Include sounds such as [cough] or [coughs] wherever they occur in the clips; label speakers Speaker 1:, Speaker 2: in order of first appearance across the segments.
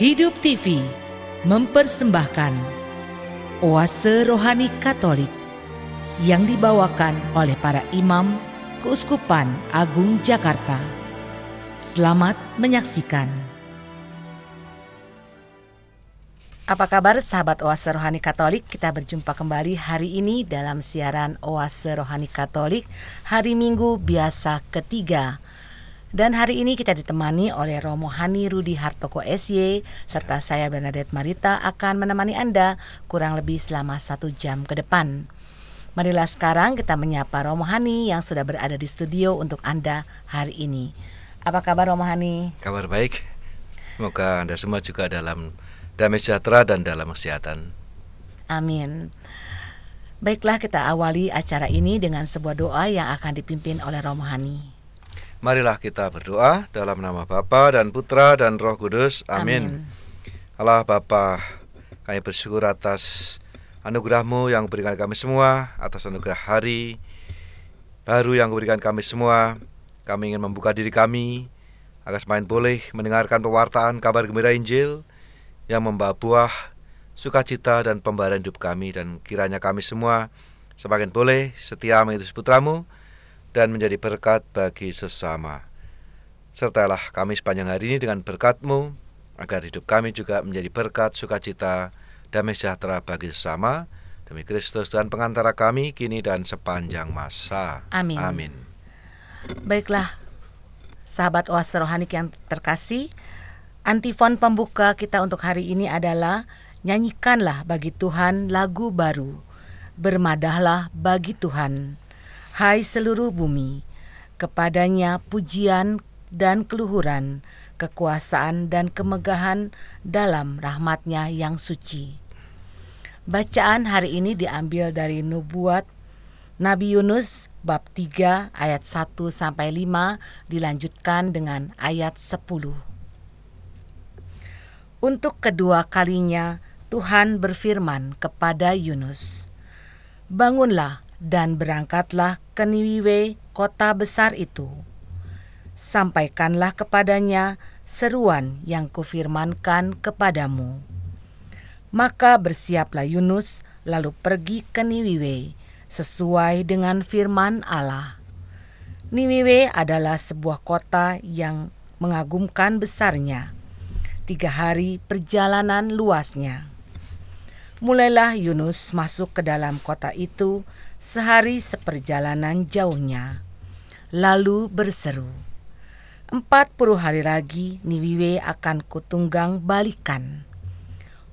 Speaker 1: Hidup TV mempersembahkan Oase Rohani Katolik yang dibawakan oleh para imam Keuskupan Agung Jakarta. Selamat menyaksikan. Apa kabar sahabat Oase Rohani Katolik? Kita berjumpa kembali hari ini dalam siaran Oase Rohani Katolik hari Minggu biasa ketiga. Dan hari ini kita ditemani oleh Romo Hani Rudi Hartoko SY serta saya Bernadette Marita akan menemani Anda kurang lebih selama satu jam ke depan. Marilah sekarang kita menyapa Romo Hani yang sudah berada di studio untuk Anda hari ini. Apa kabar Romo Hani?
Speaker 2: Kabar baik. Semoga Anda semua juga dalam damai sejahtera dan dalam kesehatan.
Speaker 1: Amin. Baiklah kita awali acara ini dengan sebuah doa yang akan dipimpin oleh Romo Hani.
Speaker 2: Marilah kita berdoa dalam nama Bapa dan Putra dan Roh Kudus. Amin. Amin. Allah Bapa, kami bersyukur atas anugerahmu yang berikan kami semua, atas anugerah hari baru yang berikan kami semua. Kami ingin membuka diri kami agar semain boleh mendengarkan pewartaan kabar gembira Injil yang membawa buah sukacita dan pembaharuan hidup kami dan kiranya kami semua semakin boleh setia mengikuti putramu dan menjadi berkat bagi sesama. Sertailah kami sepanjang hari ini dengan berkat-Mu, agar hidup kami juga menjadi berkat, sukacita, damai sejahtera bagi sesama. Demi Kristus Tuhan pengantara kami, kini dan sepanjang masa.
Speaker 1: Amin. Amin. Baiklah, sahabat oase rohani yang terkasih, antifon pembuka kita untuk hari ini adalah Nyanyikanlah bagi Tuhan lagu baru, bermadahlah bagi Tuhan. Hai seluruh bumi, kepadanya pujian dan keluhuran, kekuasaan dan kemegahan dalam rahmatnya yang suci. Bacaan hari ini diambil dari Nubuat Nabi Yunus bab 3 ayat 1 sampai 5 dilanjutkan dengan ayat 10. Untuk kedua kalinya Tuhan berfirman kepada Yunus, "Bangunlah, dan berangkatlah ke Niniwe, kota besar itu. Sampaikanlah kepadanya seruan yang kufirmankan kepadamu. Maka bersiaplah Yunus lalu pergi ke Niniwe sesuai dengan firman Allah. Niniwe adalah sebuah kota yang mengagumkan besarnya. Tiga hari perjalanan luasnya. Mulailah Yunus masuk ke dalam kota itu sehari seperjalanan jauhnya, lalu berseru, Empat puluh hari lagi Niwiwe akan kutunggang balikan.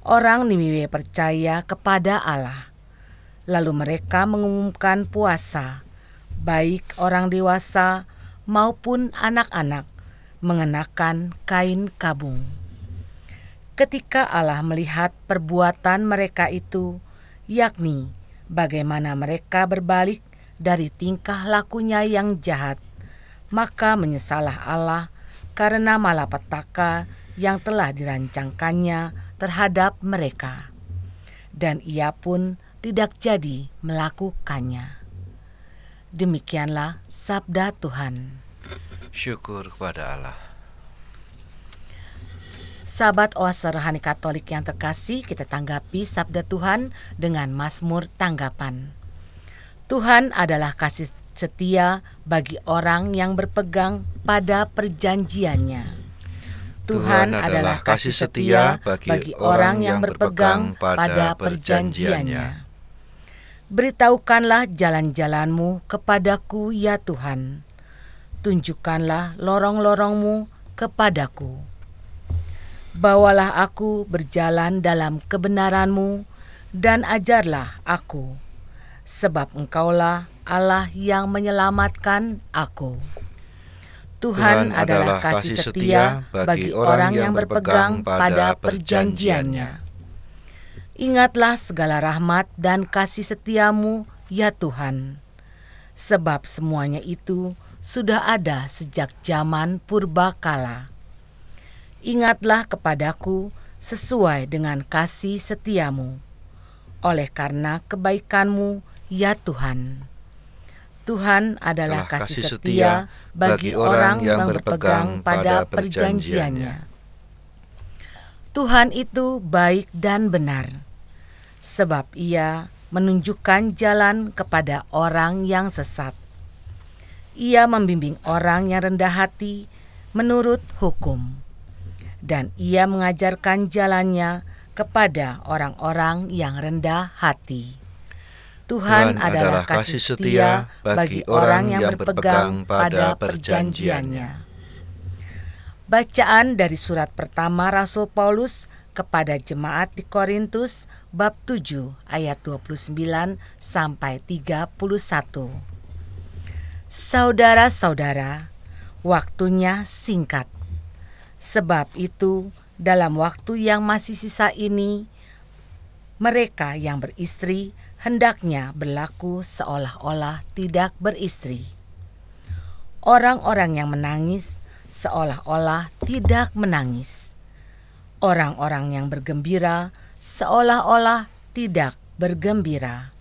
Speaker 1: Orang Niwiwe percaya kepada Allah. Lalu mereka mengumumkan puasa, baik orang dewasa maupun anak-anak mengenakan kain kabung. Ketika Allah melihat perbuatan mereka itu, yakni bagaimana mereka berbalik dari tingkah lakunya yang jahat, maka menyesalah Allah karena malapetaka yang telah dirancangkannya terhadap mereka, dan ia pun tidak jadi melakukannya. Demikianlah sabda Tuhan.
Speaker 2: Syukur kepada Allah.
Speaker 1: Sahabat Oase Rohani Katolik yang terkasih, kita tanggapi sabda Tuhan dengan Mazmur tanggapan. Tuhan adalah kasih setia bagi orang yang berpegang pada perjanjiannya. Tuhan, Tuhan adalah
Speaker 2: kasih setia bagi, bagi orang yang berpegang pada perjanjiannya.
Speaker 1: Beritahukanlah jalan-jalanmu kepadaku ya Tuhan. Tunjukkanlah lorong-lorongmu kepadaku Bawalah aku berjalan dalam kebenaranmu dan ajarlah aku, sebab engkaulah Allah yang menyelamatkan aku. Tuhan, Tuhan adalah kasih setia bagi orang yang berpegang pada perjanjiannya. Ingatlah segala rahmat dan kasih setiamu, ya Tuhan, sebab semuanya itu sudah ada sejak zaman purba kala ingatlah kepadaku sesuai dengan kasih setiamu. Oleh karena kebaikanmu, ya Tuhan. Tuhan adalah kasih setia bagi orang yang berpegang pada perjanjiannya. Tuhan itu baik dan benar, sebab Ia menunjukkan jalan kepada orang yang sesat. Ia membimbing orang yang rendah hati menurut hukum dan ia mengajarkan jalannya kepada orang-orang yang rendah hati. Tuhan, Tuhan adalah kasih setia bagi orang yang berpegang pada perjanjiannya. Bacaan dari surat pertama Rasul Paulus kepada jemaat di Korintus bab 7 ayat 29 sampai 31. Saudara-saudara, waktunya singkat Sebab itu, dalam waktu yang masih sisa ini, mereka yang beristri hendaknya berlaku seolah-olah tidak beristri. Orang-orang yang menangis seolah-olah tidak menangis. Orang-orang yang bergembira seolah-olah tidak bergembira.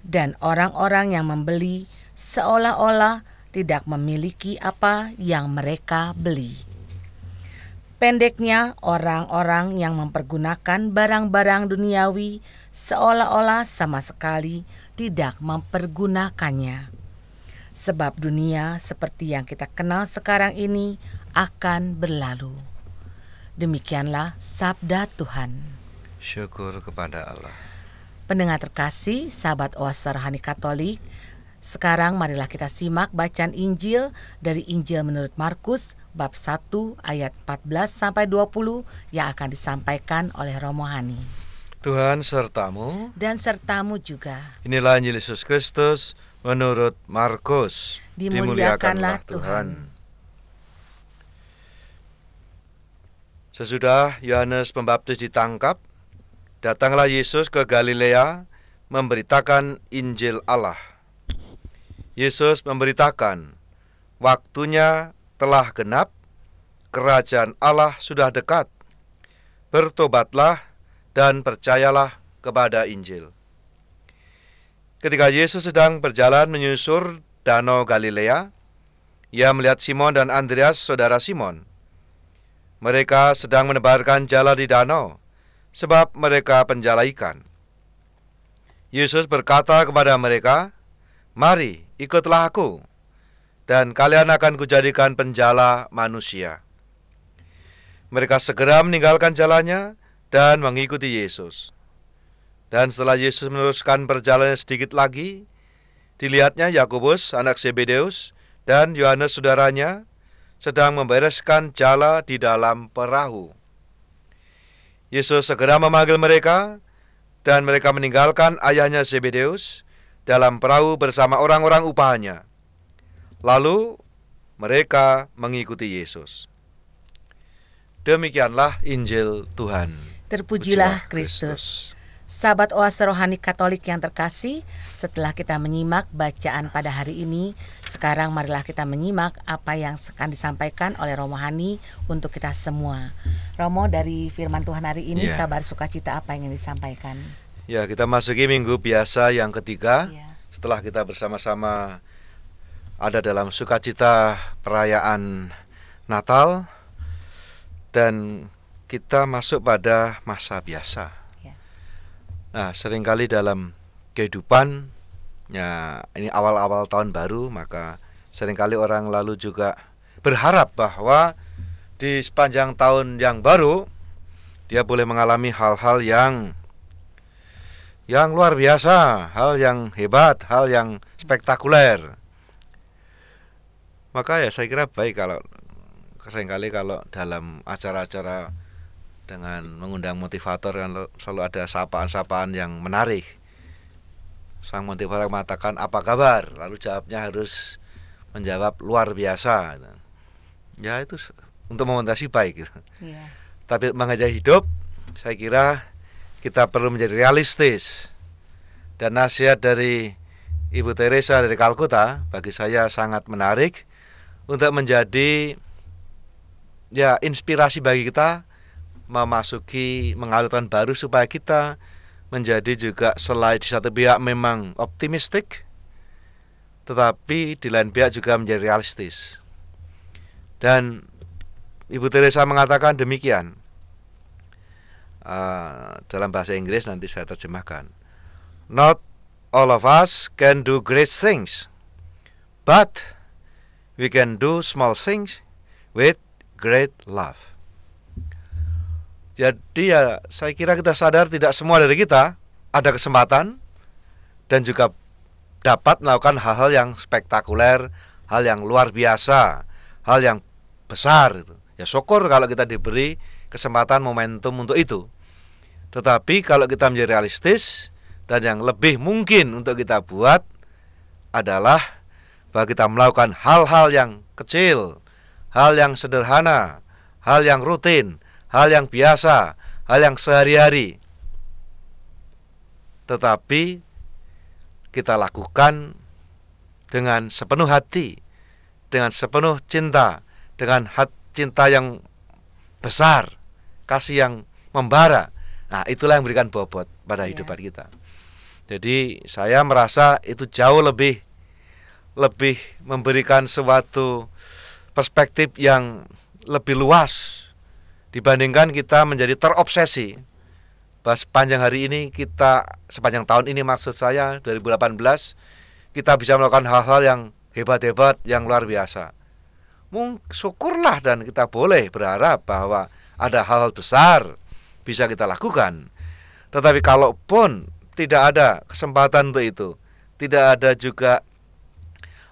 Speaker 1: Dan orang-orang yang membeli seolah-olah tidak memiliki apa yang mereka beli. Pendeknya, orang-orang yang mempergunakan barang-barang duniawi seolah-olah sama sekali tidak mempergunakannya, sebab dunia seperti yang kita kenal sekarang ini akan berlalu. Demikianlah sabda Tuhan.
Speaker 2: Syukur kepada Allah.
Speaker 1: Pendengar terkasih, sahabat Oasar Hani Katolik, sekarang marilah kita simak bacaan Injil dari Injil menurut Markus bab 1 ayat 14 sampai 20 yang akan disampaikan oleh Romo Hani.
Speaker 2: Tuhan sertamu
Speaker 1: dan sertamu juga.
Speaker 2: Inilah Injil Yesus Kristus menurut Markus. Dimuliakanlah, Tuhan. Sesudah Yohanes Pembaptis ditangkap, datanglah Yesus ke Galilea memberitakan Injil Allah Yesus memberitakan, "Waktunya telah genap, kerajaan Allah sudah dekat. Bertobatlah dan percayalah kepada Injil." Ketika Yesus sedang berjalan menyusur Danau Galilea, ia melihat Simon dan Andreas, saudara Simon. Mereka sedang menebarkan jala di danau, sebab mereka penjala ikan. Yesus berkata kepada mereka, "Mari, ikutlah aku, dan kalian akan kujadikan penjala manusia. Mereka segera meninggalkan jalannya dan mengikuti Yesus. Dan setelah Yesus meneruskan perjalanan sedikit lagi, dilihatnya Yakobus, anak Zebedeus, dan Yohanes saudaranya sedang membereskan jala di dalam perahu. Yesus segera memanggil mereka, dan mereka meninggalkan ayahnya Zebedeus dalam perahu bersama orang-orang upahnya Lalu mereka mengikuti Yesus. Demikianlah Injil Tuhan.
Speaker 1: Terpujilah Kristus. Sahabat Oase Rohani Katolik yang terkasih, setelah kita menyimak bacaan pada hari ini, sekarang marilah kita menyimak apa yang akan disampaikan oleh Romo Hani untuk kita semua. Romo dari firman Tuhan hari ini, yeah. kabar sukacita apa yang ingin disampaikan?
Speaker 2: Ya, kita masuki minggu biasa yang ketiga. Ya. Setelah kita bersama-sama ada dalam sukacita perayaan Natal dan kita masuk pada masa biasa. Ya. Nah, seringkali dalam kehidupan ya ini awal-awal tahun baru maka seringkali orang lalu juga berharap bahwa di sepanjang tahun yang baru dia boleh mengalami hal-hal yang yang luar biasa, hal yang hebat, hal yang spektakuler. Maka ya saya kira baik kalau seringkali kalau dalam acara-acara dengan mengundang motivator kan selalu ada sapaan-sapaan yang menarik. Sang motivator mengatakan apa kabar, lalu jawabnya harus menjawab luar biasa. Ya itu untuk memotivasi baik. Gitu. Yeah. Tapi mengajak hidup, saya kira kita perlu menjadi realistis. Dan nasihat dari Ibu Teresa dari Kalkuta bagi saya sangat menarik untuk menjadi ya inspirasi bagi kita memasuki mengalirkan baru supaya kita menjadi juga selain di satu pihak memang optimistik tetapi di lain pihak juga menjadi realistis. Dan Ibu Teresa mengatakan demikian uh, dalam bahasa Inggris nanti saya terjemahkan. Not all of us can do great things, but we can do small things with great love. Jadi ya saya kira kita sadar tidak semua dari kita ada kesempatan dan juga dapat melakukan hal-hal yang spektakuler, hal yang luar biasa, hal yang besar. Ya syukur kalau kita diberi kesempatan momentum untuk itu. Tetapi kalau kita menjadi realistis dan yang lebih mungkin untuk kita buat adalah bahwa kita melakukan hal-hal yang kecil, hal yang sederhana, hal yang rutin, hal yang biasa, hal yang sehari-hari. Tetapi kita lakukan dengan sepenuh hati, dengan sepenuh cinta, dengan hati cinta yang besar, kasih yang membara, Nah, itulah yang memberikan bobot pada yeah. hidupan kita. Jadi saya merasa itu jauh lebih lebih memberikan suatu perspektif yang lebih luas dibandingkan kita menjadi terobsesi. Bahwa sepanjang hari ini kita sepanjang tahun ini maksud saya 2018 kita bisa melakukan hal-hal yang hebat-hebat yang luar biasa. mungkin syukurlah dan kita boleh berharap bahwa ada hal-hal besar bisa kita lakukan. Tetapi kalaupun tidak ada kesempatan untuk itu, tidak ada juga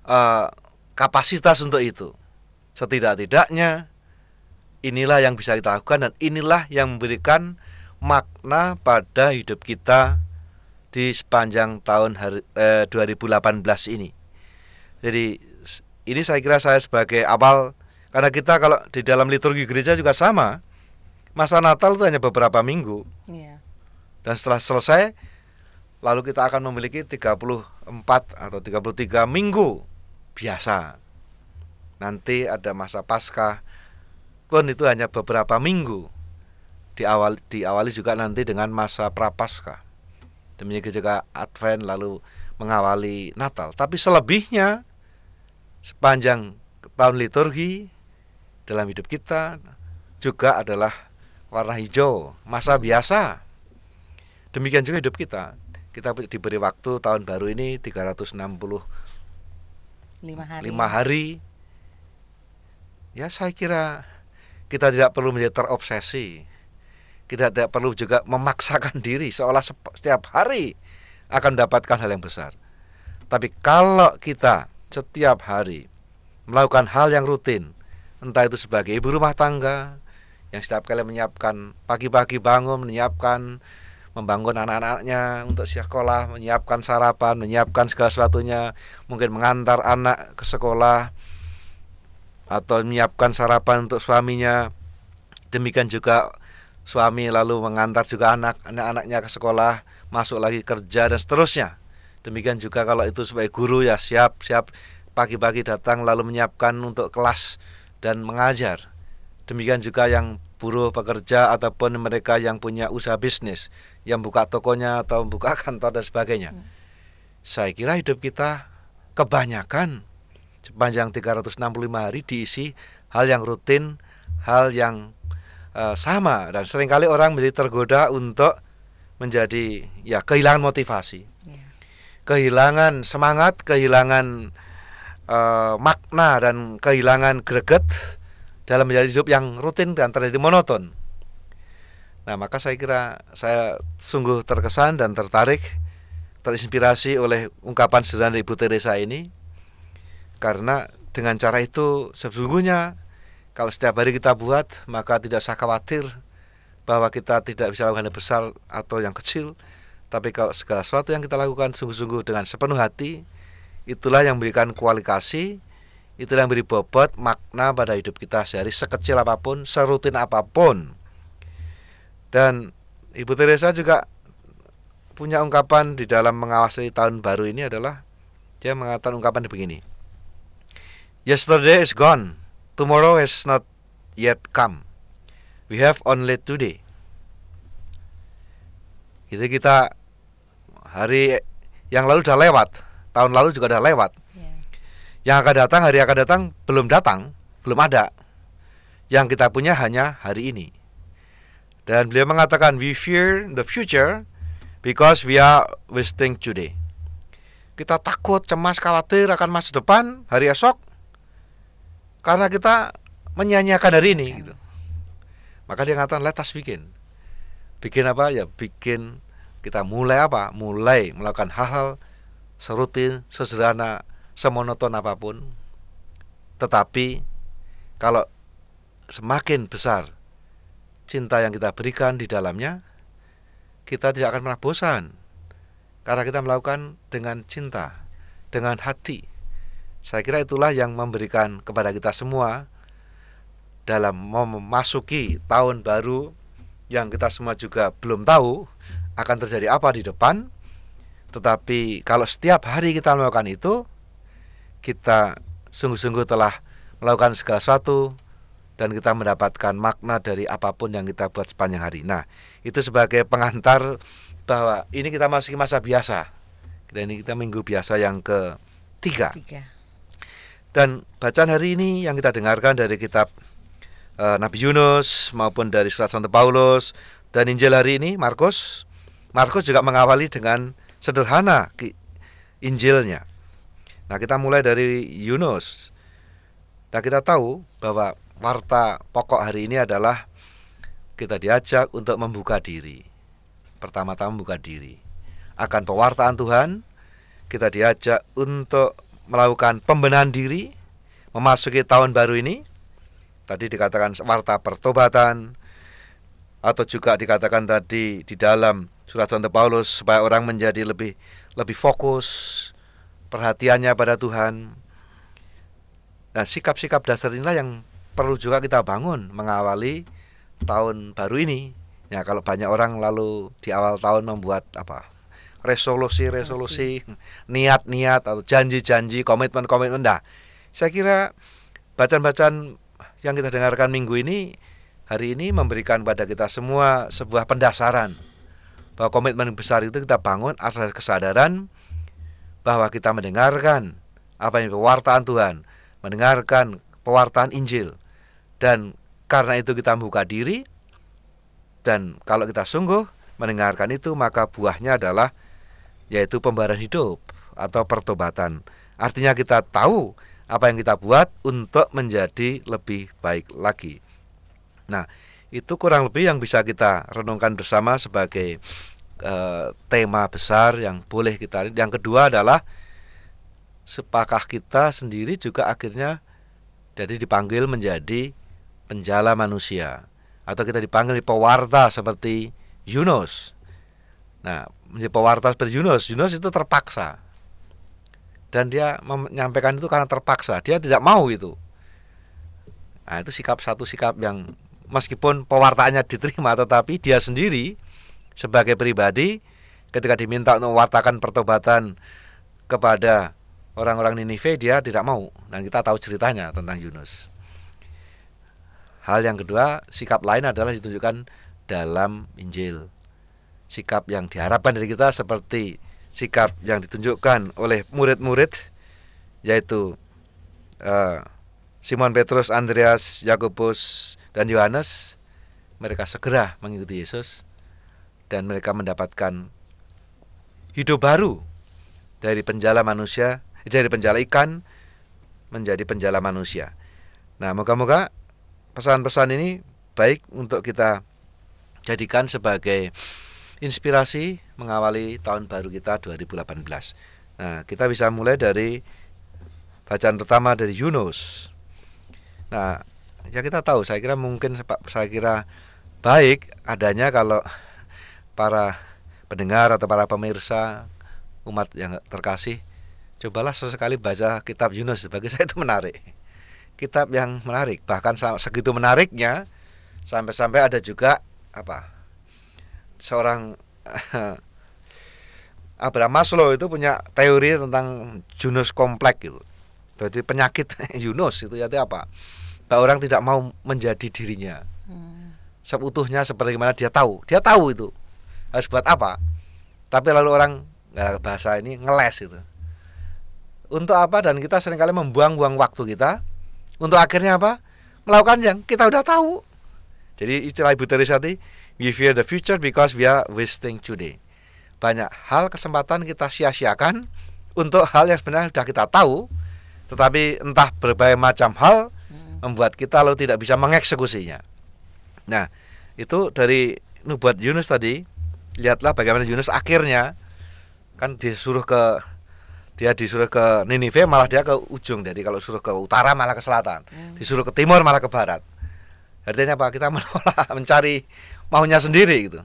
Speaker 2: uh, kapasitas untuk itu. Setidak-tidaknya inilah yang bisa kita lakukan dan inilah yang memberikan makna pada hidup kita di sepanjang tahun hari, eh, 2018 ini. Jadi ini saya kira saya sebagai awal karena kita kalau di dalam liturgi gereja juga sama masa Natal itu hanya beberapa minggu. Yeah. Dan setelah selesai lalu kita akan memiliki 34 atau 33 minggu biasa. Nanti ada masa Paskah pun itu hanya beberapa minggu. Diawali diawali juga nanti dengan masa Prapaskah. Demikian juga Advent lalu mengawali Natal. Tapi selebihnya sepanjang tahun liturgi dalam hidup kita juga adalah warna hijau, masa biasa. Demikian juga hidup kita. Kita diberi waktu tahun baru ini 360 enam hari. Lima hari. Ya saya kira kita tidak perlu menjadi terobsesi. Kita tidak perlu juga memaksakan [laughs] diri seolah setiap hari akan mendapatkan hal yang besar. Tapi kalau kita setiap hari melakukan hal yang rutin, entah itu sebagai ibu rumah tangga, yang setiap kali menyiapkan pagi-pagi bangun menyiapkan membangun anak-anaknya untuk sekolah, menyiapkan sarapan, menyiapkan segala sesuatunya, mungkin mengantar anak ke sekolah atau menyiapkan sarapan untuk suaminya. Demikian juga suami lalu mengantar juga anak anak-anaknya ke sekolah, masuk lagi kerja dan seterusnya. Demikian juga kalau itu sebagai guru ya siap-siap pagi-pagi datang lalu menyiapkan untuk kelas dan mengajar. Demikian juga yang buruh pekerja ataupun mereka yang punya usaha bisnis, yang buka tokonya atau buka [laughs] kantor dan sebagainya. Hmm. Saya kira hidup kita kebanyakan sepanjang 365 hari diisi hal yang rutin, hal yang uh, sama dan seringkali orang menjadi tergoda untuk menjadi ya kehilangan motivasi. Yeah. Kehilangan semangat, kehilangan uh, makna dan kehilangan greget dalam menjalani hidup yang rutin dan terjadi monoton. Nah, maka saya kira saya sungguh terkesan dan tertarik, terinspirasi oleh ungkapan sederhana Ibu Teresa ini. Karena dengan cara itu sesungguhnya kalau setiap hari kita buat, maka tidak usah khawatir bahwa kita tidak bisa lakukan yang besar atau yang kecil. Tapi kalau segala sesuatu yang kita lakukan sungguh-sungguh dengan sepenuh hati, itulah yang memberikan kualifikasi Itulah yang beri bobot makna pada hidup kita sehari sekecil apapun, serutin apapun. Dan Ibu Teresa juga punya ungkapan di dalam mengawasi tahun baru ini adalah dia mengatakan ungkapan begini. Yesterday is gone, tomorrow is not yet come. We have only today. Jadi kita hari yang lalu sudah lewat, tahun lalu juga sudah lewat yang akan datang, hari akan datang belum datang, belum ada. Yang kita punya hanya hari ini. Dan beliau mengatakan we fear the future because we are wasting today. Kita takut, cemas, khawatir akan masa depan, hari esok karena kita menyanyiakan hari ini gitu. Maka dia mengatakan let us bikin. Bikin apa ya? Bikin kita mulai apa? Mulai melakukan hal-hal serutin, sesederhana, semonoton apapun tetapi kalau semakin besar cinta yang kita berikan di dalamnya kita tidak akan pernah bosan karena kita melakukan dengan cinta dengan hati saya kira itulah yang memberikan kepada kita semua dalam memasuki tahun baru yang kita semua juga belum tahu akan terjadi apa di depan. Tetapi kalau setiap hari kita melakukan itu, kita sungguh-sungguh telah melakukan segala sesuatu dan kita mendapatkan makna dari apapun yang kita buat sepanjang hari. Nah, itu sebagai pengantar bahwa ini kita masih masa biasa. Dan ini kita minggu biasa yang ketiga. Dan bacaan hari ini yang kita dengarkan dari kitab e, Nabi Yunus maupun dari surat Santo Paulus dan Injil hari ini Markus Markus juga mengawali dengan sederhana Injilnya. Nah kita mulai dari Yunus. Nah kita tahu bahwa warta pokok hari ini adalah kita diajak untuk membuka diri. Pertama-tama membuka diri. Akan pewartaan Tuhan, kita diajak untuk melakukan pembenahan diri memasuki tahun baru ini. Tadi dikatakan warta pertobatan atau juga dikatakan tadi di dalam surat Santo Paulus supaya orang menjadi lebih lebih fokus, perhatiannya pada Tuhan. Nah, sikap-sikap dasar inilah yang perlu juga kita bangun mengawali tahun baru ini. Ya, kalau banyak orang lalu di awal tahun membuat apa? resolusi-resolusi, niat-niat atau janji-janji, komitmen-komitmen. Nah, saya kira bacaan-bacaan yang kita dengarkan minggu ini hari ini memberikan pada kita semua sebuah pendasaran bahwa komitmen besar itu kita bangun atas kesadaran bahwa kita mendengarkan apa yang pewartaan Tuhan, mendengarkan pewartaan Injil. Dan karena itu kita membuka diri dan kalau kita sungguh mendengarkan itu maka buahnya adalah yaitu pembaharan hidup atau pertobatan. Artinya kita tahu apa yang kita buat untuk menjadi lebih baik lagi. Nah, itu kurang lebih yang bisa kita renungkan bersama sebagai uh, tema besar yang boleh kita yang kedua adalah sepakah kita sendiri juga akhirnya jadi dipanggil menjadi penjala manusia atau kita dipanggil pewarta seperti Yunus. Nah, menjadi pewarta seperti Yunus, Yunus itu terpaksa. Dan dia menyampaikan itu karena terpaksa, dia tidak mau itu. Nah, itu sikap satu sikap yang meskipun pewartaannya diterima tetapi dia sendiri sebagai pribadi ketika diminta untuk mewartakan pertobatan kepada orang-orang Ninive dia tidak mau dan kita tahu ceritanya tentang Yunus. Hal yang kedua, sikap lain adalah ditunjukkan dalam Injil. Sikap yang diharapkan dari kita seperti sikap yang ditunjukkan oleh murid-murid yaitu uh, Simon Petrus, Andreas, Yakobus, dan Yohanes mereka segera mengikuti Yesus dan mereka mendapatkan hidup baru dari penjala manusia, eh, dari penjala ikan menjadi penjala manusia. Nah, moga-moga pesan-pesan ini baik untuk kita jadikan sebagai inspirasi mengawali tahun baru kita 2018. Nah, kita bisa mulai dari bacaan pertama dari Yunus. Nah, ya kita tahu, saya kira mungkin saya kira baik adanya kalau para pendengar atau para pemirsa umat yang terkasih, cobalah sesekali baca kitab Yunus. Bagi saya itu menarik. Kitab yang menarik, bahkan segitu menariknya sampai-sampai ada juga apa? seorang [laughs] Abraham Maslow itu punya teori tentang Yunus kompleks gitu. Jadi penyakit [laughs] Yunus itu yaitu apa? Bahwa orang tidak mau menjadi dirinya. Hmm. Seutuhnya mana dia tahu. Dia tahu itu harus buat apa tapi lalu orang nggak bahasa ini ngeles itu. untuk apa dan kita seringkali membuang-buang waktu kita untuk akhirnya apa melakukan yang kita udah tahu jadi istilah Ibu Teresa tadi we fear the future because we are wasting today banyak hal kesempatan kita sia-siakan untuk hal yang sebenarnya sudah kita tahu tetapi entah berbagai macam hal hmm. membuat kita lalu tidak bisa mengeksekusinya nah itu dari nubuat Yunus tadi lihatlah bagaimana Yunus akhirnya kan disuruh ke dia disuruh ke Ninive malah dia ke ujung jadi kalau suruh ke utara malah ke selatan hmm. disuruh ke timur malah ke barat artinya apa kita [laughs] menolak mencari maunya sendiri gitu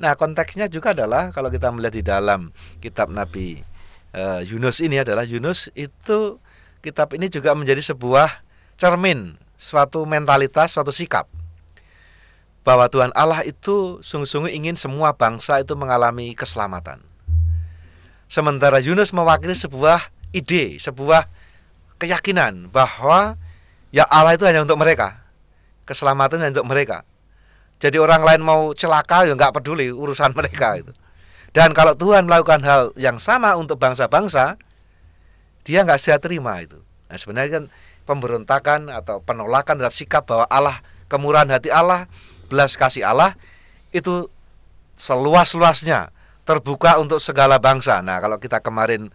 Speaker 2: nah konteksnya juga adalah kalau kita melihat di dalam kitab Nabi eh, Yunus ini adalah Yunus itu kitab ini juga menjadi sebuah cermin suatu mentalitas suatu sikap bahwa Tuhan Allah itu sungguh-sungguh ingin semua bangsa itu mengalami keselamatan. Sementara Yunus mewakili sebuah ide, sebuah keyakinan bahwa ya Allah itu hanya untuk mereka. Keselamatan hanya untuk mereka. Jadi orang lain mau celaka ya nggak peduli urusan mereka itu. Dan kalau Tuhan melakukan hal yang sama untuk bangsa-bangsa, dia nggak sehat terima itu. Nah, sebenarnya kan pemberontakan atau penolakan terhadap sikap bahwa Allah kemurahan hati Allah belas kasih Allah itu seluas-luasnya terbuka untuk segala bangsa. Nah, kalau kita kemarin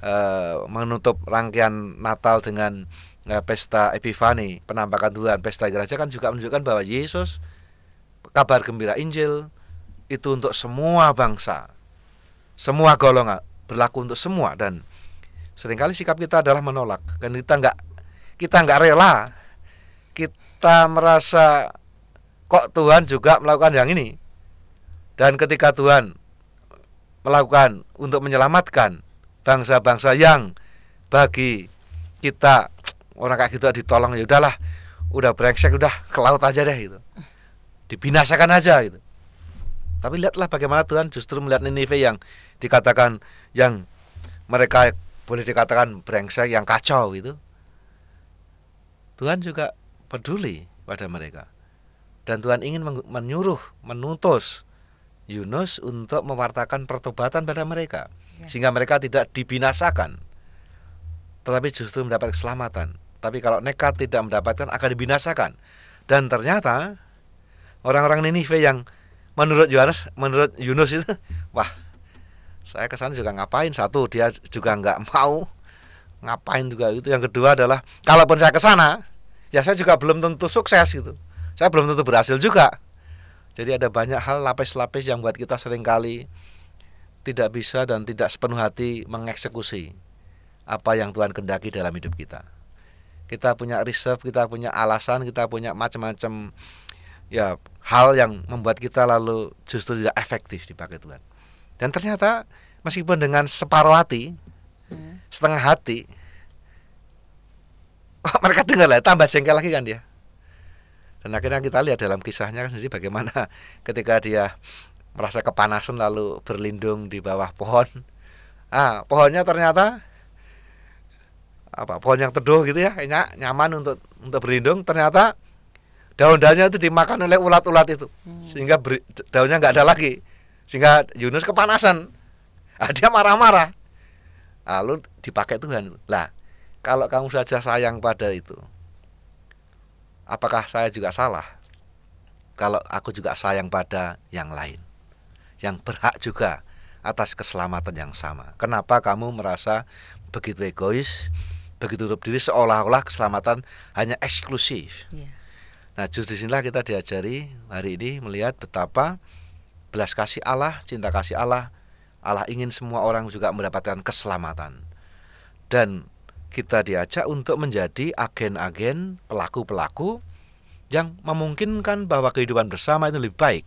Speaker 2: uh, menutup rangkaian Natal dengan uh, pesta Epifani, penampakan Tuhan, pesta gereja kan juga menunjukkan bahwa Yesus kabar gembira Injil itu untuk semua bangsa, semua golongan, berlaku untuk semua dan seringkali sikap kita adalah menolak dan kita nggak kita nggak rela kita merasa kok Tuhan juga melakukan yang ini dan ketika Tuhan melakukan untuk menyelamatkan bangsa-bangsa yang bagi kita orang kayak gitu ah, ditolong ya udahlah udah brengsek udah ke laut aja deh gitu dibinasakan aja gitu tapi lihatlah bagaimana Tuhan justru melihat Nineveh yang dikatakan yang mereka boleh dikatakan brengsek yang kacau gitu Tuhan juga peduli pada mereka dan Tuhan ingin menyuruh, menutus Yunus untuk mewartakan pertobatan pada mereka ya. sehingga mereka tidak dibinasakan tetapi justru mendapat keselamatan. Tapi kalau nekat tidak mendapatkan akan dibinasakan. Dan ternyata orang-orang Ninive yang menurut Yunus, menurut Yunus itu [laughs] wah saya kesana juga ngapain satu dia juga nggak mau ngapain juga itu yang kedua adalah kalaupun saya kesana ya saya juga belum tentu sukses gitu saya belum tentu berhasil juga jadi ada banyak hal lapis-lapis yang buat kita seringkali tidak bisa dan tidak sepenuh hati mengeksekusi apa yang Tuhan kendaki dalam hidup kita kita punya reserve kita punya alasan kita punya macam-macam ya hal yang membuat kita lalu justru tidak efektif dipakai Tuhan dan ternyata meskipun dengan separuh hati hmm. setengah hati [laughs] mereka dengar lah tambah jengkel lagi kan dia dan akhirnya kita lihat dalam kisahnya kan sendiri bagaimana [laughs] ketika dia merasa kepanasan lalu berlindung di bawah pohon ah pohonnya ternyata apa pohon yang teduh gitu ya nyaman untuk untuk berlindung ternyata daun-daunnya itu dimakan oleh ulat-ulat itu hmm. sehingga beri, daunnya nggak ada lagi sehingga Yunus kepanasan [laughs] ah, dia marah-marah lalu dipakai Tuhan lah kalau kamu saja sayang pada itu apakah saya juga salah kalau aku juga sayang pada yang lain yang berhak juga atas keselamatan yang sama. Kenapa kamu merasa begitu egois, begitu hidup diri seolah-olah keselamatan hanya eksklusif? Yeah. Nah, justru disinilah kita diajari hari ini melihat betapa belas kasih Allah, cinta kasih Allah, Allah ingin semua orang juga mendapatkan keselamatan. Dan kita diajak untuk menjadi agen-agen pelaku-pelaku yang memungkinkan bahwa kehidupan bersama itu lebih baik.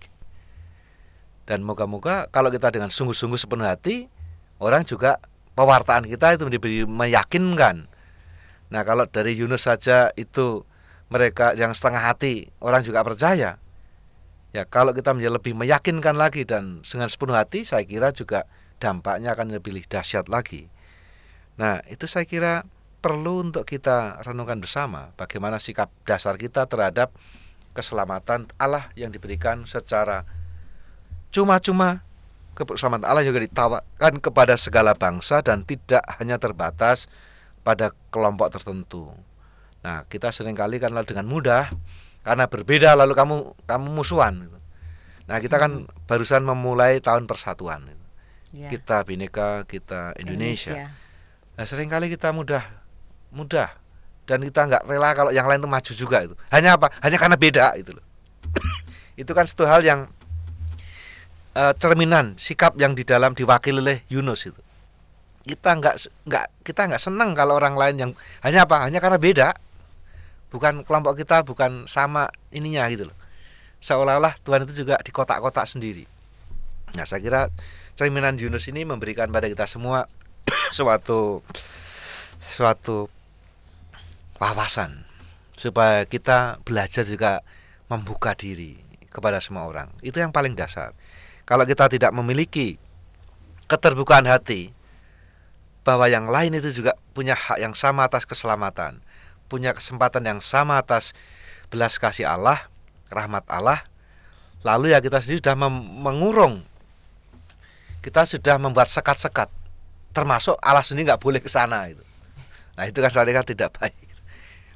Speaker 2: Dan moga-moga kalau kita dengan sungguh-sungguh sepenuh hati, orang juga pewartaan kita itu diberi meyakinkan. Nah kalau dari Yunus saja itu mereka yang setengah hati orang juga percaya. Ya kalau kita menjadi lebih meyakinkan lagi dan dengan sepenuh hati saya kira juga dampaknya akan lebih dahsyat lagi. Nah, itu saya kira perlu untuk kita renungkan bersama bagaimana sikap dasar kita terhadap keselamatan Allah yang diberikan secara cuma-cuma keselamatan Allah juga ditawarkan kepada segala bangsa dan tidak hanya terbatas pada kelompok tertentu. Nah, kita seringkali kan dengan mudah karena berbeda lalu kamu kamu musuhan. Nah, kita kan barusan memulai tahun persatuan. Iya. Kita bineka kita Indonesia. Indonesia Nah, seringkali kita mudah mudah dan kita nggak rela kalau yang lain itu maju juga itu. Hanya apa? Hanya karena beda itu loh. [coughs] itu kan satu hal yang e, cerminan sikap yang di dalam diwakili oleh Yunus itu. Kita nggak nggak kita nggak senang kalau orang lain yang hanya apa? Hanya karena beda. Bukan kelompok kita, bukan sama ininya gitu loh. Seolah-olah Tuhan itu juga di kotak-kotak sendiri. Nah, saya kira cerminan Yunus ini memberikan pada kita semua suatu suatu wawasan supaya kita belajar juga membuka diri kepada semua orang. Itu yang paling dasar. Kalau kita tidak memiliki keterbukaan hati bahwa yang lain itu juga punya hak yang sama atas keselamatan, punya kesempatan yang sama atas belas kasih Allah, rahmat Allah. Lalu ya kita sendiri sudah mengurung. Kita sudah membuat sekat-sekat termasuk alas ini nggak boleh ke sana itu nah itu kan sebenarnya kan tidak baik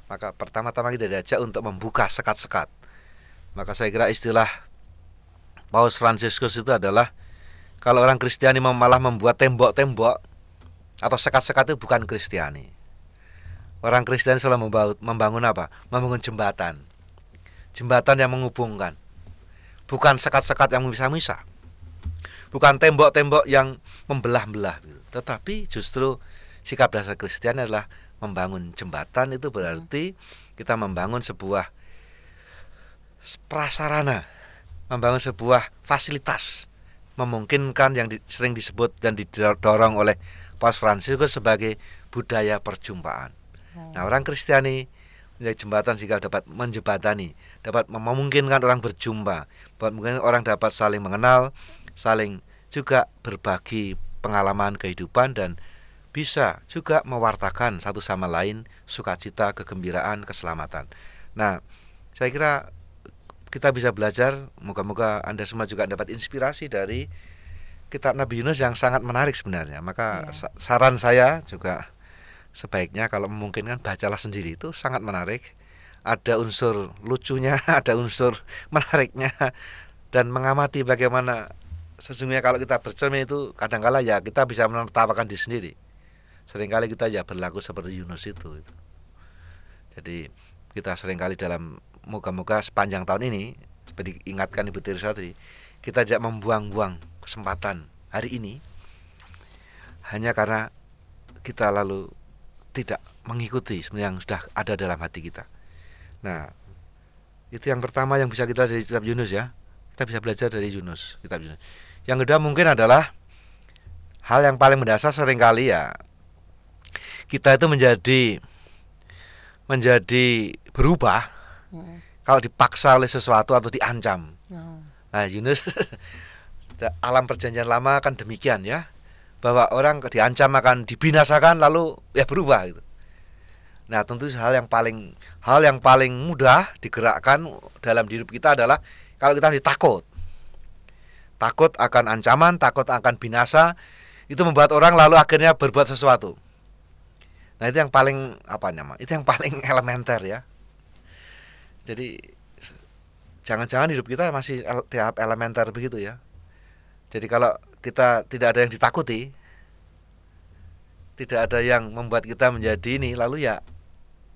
Speaker 2: maka pertama-tama kita diajak untuk membuka sekat-sekat maka saya kira istilah Paus Franciscus itu adalah kalau orang Kristiani malah membuat tembok-tembok atau sekat-sekat itu bukan Kristiani. Orang Kristiani selalu membangun apa? Membangun jembatan. Jembatan yang menghubungkan. Bukan sekat-sekat yang bisa-misa. Bukan tembok-tembok yang membelah-belah. Gitu. Tetapi justru sikap dasar Kristen adalah membangun jembatan itu berarti hmm. kita membangun sebuah prasarana, membangun sebuah fasilitas memungkinkan yang di, sering disebut dan didorong oleh Paus Franciscus sebagai budaya perjumpaan. Hmm. Nah, orang Kristiani menjadi jembatan sehingga dapat menjembatani, dapat memungkinkan orang berjumpa, buat orang dapat saling mengenal, saling juga berbagi pengalaman kehidupan dan bisa juga mewartakan satu sama lain sukacita, kegembiraan, keselamatan. Nah, saya kira kita bisa belajar, moga-moga Anda semua juga dapat inspirasi dari kitab Nabi Yunus yang sangat menarik sebenarnya. Maka ya. saran saya juga sebaiknya kalau memungkinkan bacalah sendiri itu sangat menarik. Ada unsur lucunya, [laughs] ada unsur menariknya dan mengamati bagaimana sesungguhnya kalau kita bercermin itu kadangkala ya kita bisa menertawakan diri sendiri seringkali kita ya berlaku seperti Yunus itu gitu. jadi kita seringkali dalam moga-moga sepanjang tahun ini seperti ingatkan Ibu tadi kita tidak membuang-buang kesempatan hari ini hanya karena kita lalu tidak mengikuti yang sudah ada dalam hati kita nah itu yang pertama yang bisa kita dari kitab Yunus ya kita bisa belajar dari Yunus kitab Yunus yang kedua mungkin adalah hal yang paling mendasar seringkali ya kita itu menjadi menjadi berubah hmm. kalau dipaksa oleh sesuatu atau diancam. Hmm. Nah, Yunus [laughs] alam perjanjian lama kan demikian ya, bahwa orang diancam akan dibinasakan lalu ya berubah gitu. Nah, tentu hal yang paling hal yang paling mudah digerakkan dalam hidup kita adalah kalau kita ditakut takut akan ancaman, takut akan binasa, itu membuat orang lalu akhirnya berbuat sesuatu. Nah itu yang paling apa namanya? Itu yang paling [laughs] elementer ya. Jadi jangan-jangan hidup kita masih tiap elementer begitu ya. Jadi kalau kita tidak ada yang ditakuti, tidak ada yang membuat kita menjadi ini, lalu ya,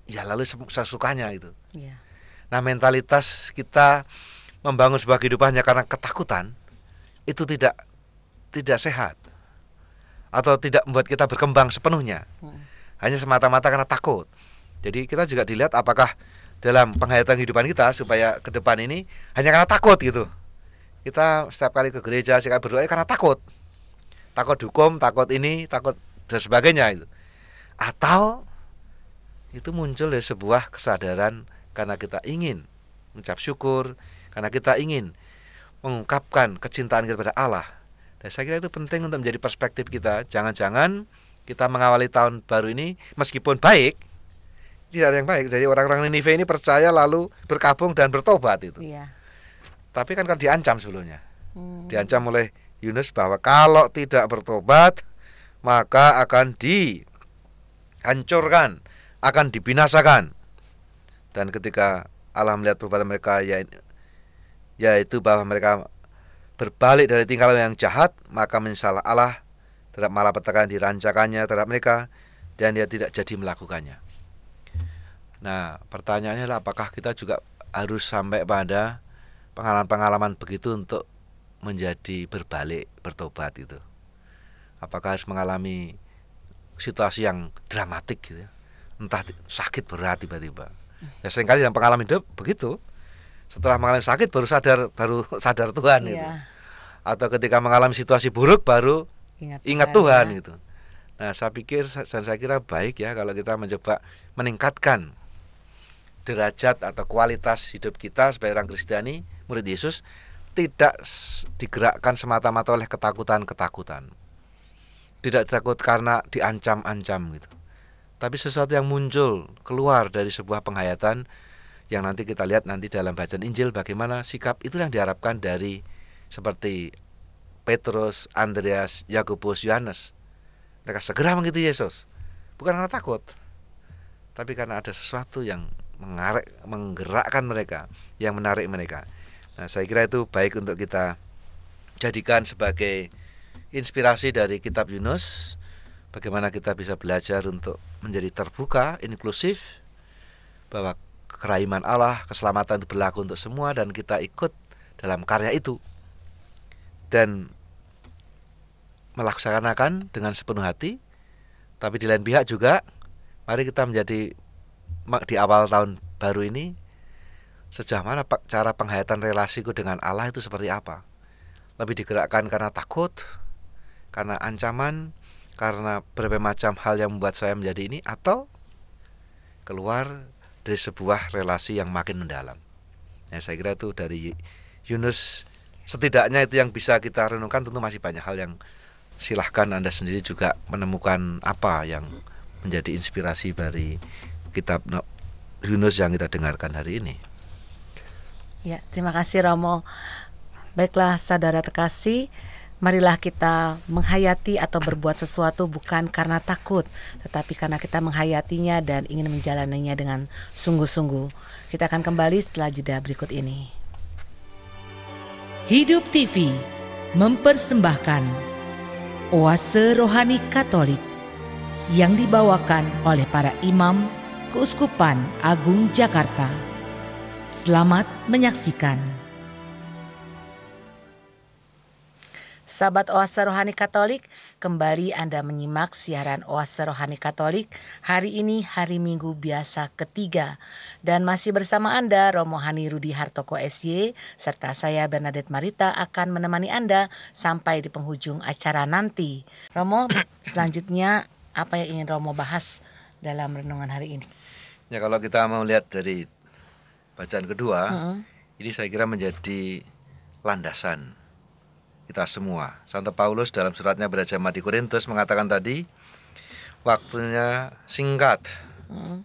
Speaker 2: ya lalu sesukanya itu. Yeah. Nah mentalitas kita membangun sebuah kehidupan hanya karena ketakutan, itu tidak tidak sehat atau tidak membuat kita berkembang sepenuhnya. Hmm. Hanya semata-mata karena takut. Jadi kita juga dilihat apakah dalam penghayatan kehidupan kita supaya ke depan ini hanya karena takut gitu. Kita setiap kali ke gereja, setiap berdoa ya karena takut. Takut hukum, takut ini, takut dan sebagainya itu. Atau itu muncul dari sebuah kesadaran karena kita ingin mencap syukur, karena kita ingin mengungkapkan kecintaan kita kepada Allah. Dan saya kira itu penting untuk menjadi perspektif kita. Jangan-jangan kita mengawali tahun baru ini meskipun baik tidak ada yang baik. Jadi orang-orang Ninive ini percaya lalu berkabung dan bertobat itu. Iya. Tapi kan kan diancam sebelumnya. Hmm. Diancam oleh Yunus bahwa kalau tidak bertobat maka akan dihancurkan, akan dibinasakan. Dan ketika Allah melihat perbuatan mereka ya yaitu bahwa mereka berbalik dari tingkah yang jahat, maka menyesalah Allah terhadap malapetaka yang dirancakannya terhadap mereka dan dia tidak jadi melakukannya. Nah, pertanyaannya adalah apakah kita juga harus sampai pada pengalaman-pengalaman begitu untuk menjadi berbalik, bertobat itu? Apakah harus mengalami situasi yang dramatik gitu? Ya? Entah sakit berat tiba-tiba. Ya seringkali dalam pengalaman hidup begitu setelah mengalami sakit baru sadar baru [laughs] sadar Tuhan iya. itu atau ketika mengalami situasi buruk baru ingat, ingat Tuhan ya. itu nah saya pikir dan saya kira baik ya kalau kita mencoba meningkatkan derajat atau kualitas hidup kita sebagai orang Kristiani murid Yesus tidak digerakkan semata-mata oleh ketakutan-ketakutan tidak takut karena diancam-ancam gitu tapi sesuatu yang muncul keluar dari sebuah penghayatan yang nanti kita lihat nanti dalam bacaan Injil bagaimana sikap itu yang diharapkan dari seperti Petrus, Andreas, Yakobus, Yohanes. Mereka segera mengikuti Yesus. Bukan karena takut, tapi karena ada sesuatu yang mengarek, menggerakkan mereka, yang menarik mereka. Nah, saya kira itu baik untuk kita jadikan sebagai inspirasi dari kitab Yunus bagaimana kita bisa belajar untuk menjadi terbuka, inklusif bahwa kerahiman Allah, keselamatan itu berlaku untuk semua dan kita ikut dalam karya itu. Dan melaksanakan dengan sepenuh hati. Tapi di lain pihak juga mari kita menjadi di awal tahun baru ini sejauh mana cara penghayatan relasiku dengan Allah itu seperti apa? Lebih digerakkan karena takut, karena ancaman, karena berbagai macam hal yang membuat saya menjadi ini atau keluar dari sebuah relasi yang makin mendalam. Ya, saya kira itu dari Yunus setidaknya itu yang bisa kita renungkan tentu masih banyak hal yang silahkan Anda sendiri juga menemukan apa yang menjadi inspirasi dari kitab Yunus yang kita dengarkan hari ini.
Speaker 1: Ya, terima kasih Romo. Baiklah saudara terkasih, marilah kita menghayati atau berbuat sesuatu bukan karena takut, tetapi karena kita menghayatinya dan ingin menjalaninya dengan sungguh-sungguh. Kita akan kembali setelah jeda berikut ini. Hidup TV mempersembahkan Oase Rohani Katolik yang dibawakan oleh para imam Keuskupan Agung Jakarta. Selamat menyaksikan. Sahabat Oase Rohani Katolik, kembali Anda menyimak siaran Oase Rohani Katolik hari ini hari Minggu biasa ketiga. Dan masih bersama Anda Romo Hani Rudi Hartoko SY serta saya Bernadette Marita akan menemani Anda sampai di penghujung acara nanti. Romo, [coughs] selanjutnya apa yang ingin Romo bahas dalam renungan hari ini?
Speaker 2: Ya kalau kita mau lihat dari bacaan kedua, mm -hmm. ini saya kira menjadi landasan kita semua. Santo Paulus dalam suratnya pada jemaat di Korintus mengatakan tadi waktunya singkat. Hmm.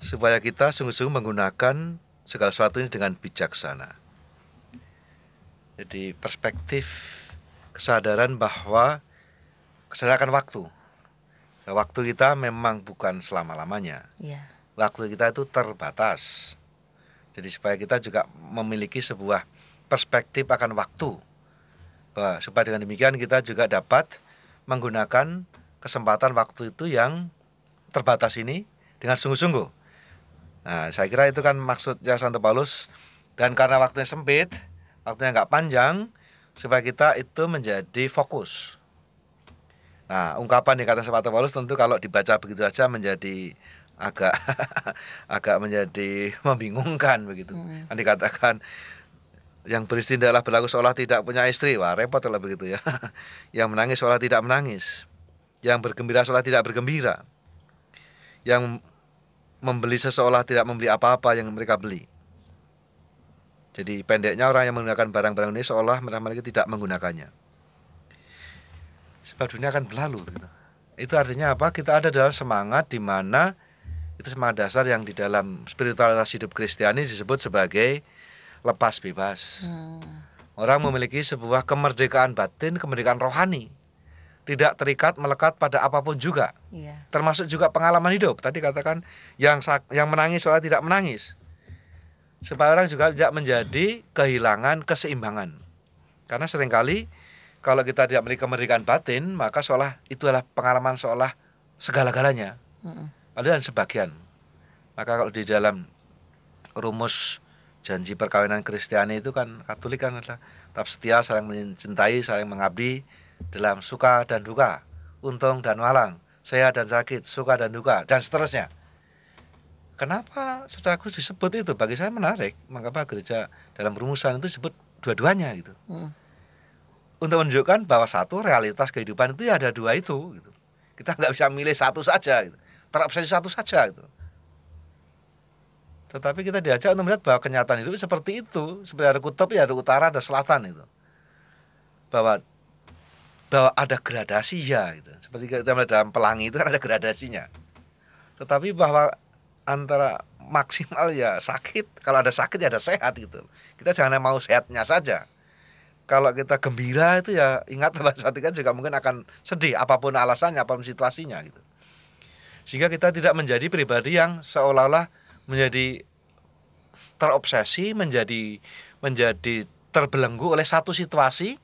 Speaker 2: Supaya kita sungguh-sungguh menggunakan segala sesuatu ini dengan bijaksana. Jadi perspektif kesadaran bahwa kesadaran waktu. Waktu kita memang bukan selama-lamanya. Iya. Waktu kita itu terbatas. Jadi supaya kita juga memiliki sebuah perspektif akan waktu. Bahwa supaya dengan demikian kita juga dapat menggunakan kesempatan waktu itu yang terbatas ini dengan sungguh-sungguh. Nah, saya kira itu kan maksudnya Santo Paulus dan karena waktunya sempit, waktunya nggak panjang, supaya kita itu menjadi fokus. Nah, ungkapan di kata Santo Paulus tentu kalau dibaca begitu saja menjadi agak [laughs] agak menjadi membingungkan begitu. Hmm. Dikatakan yang beristri tidaklah berlaku seolah tidak punya istri wah repot kalau begitu ya [laughs] yang menangis seolah tidak menangis yang bergembira seolah tidak bergembira yang membeli seseolah tidak membeli apa-apa yang mereka beli jadi pendeknya orang yang menggunakan barang-barang ini seolah mereka tidak menggunakannya sebab dunia akan berlalu gitu. itu artinya apa kita ada dalam semangat di mana itu semangat dasar yang di dalam spiritualitas hidup Kristiani disebut sebagai lepas bebas. Hmm. Orang memiliki sebuah kemerdekaan batin, kemerdekaan rohani. Tidak terikat melekat pada apapun juga. Yeah. Termasuk juga pengalaman hidup. Tadi katakan yang yang menangis soalnya tidak menangis. Supaya orang juga tidak menjadi kehilangan keseimbangan. Karena seringkali kalau kita tidak memiliki kemerdekaan batin, maka seolah itu adalah pengalaman seolah segala-galanya. Hmm. Padahal sebagian. Maka kalau di dalam rumus janji perkawinan Kristiani itu kan Katolik kan adalah tetap setia, saling mencintai, saling mengabdi dalam suka dan duka, untung dan malang saya dan sakit, suka dan duka, dan seterusnya. Kenapa secara khusus disebut itu? Bagi saya menarik, mengapa gereja dalam rumusan itu disebut dua-duanya gitu. Hmm. Untuk menunjukkan bahwa satu realitas kehidupan itu ya ada dua itu. Gitu. Kita nggak bisa milih satu saja, gitu. terobsesi satu saja. Gitu. Tetapi kita diajak untuk melihat bahwa kenyataan hidup seperti itu, seperti ada kutub ya ada utara ada selatan itu. Bahwa bahwa ada gradasi ya gitu. Seperti kita melihat dalam pelangi itu kan ada gradasinya. Tetapi bahwa antara maksimal ya sakit, kalau ada sakit ya ada sehat gitu. Kita jangan mau sehatnya saja. Kalau kita gembira itu ya ingat bahwa suatu kan juga mungkin akan sedih apapun alasannya, apapun situasinya gitu. Sehingga kita tidak menjadi pribadi yang seolah-olah menjadi terobsesi menjadi menjadi terbelenggu oleh satu situasi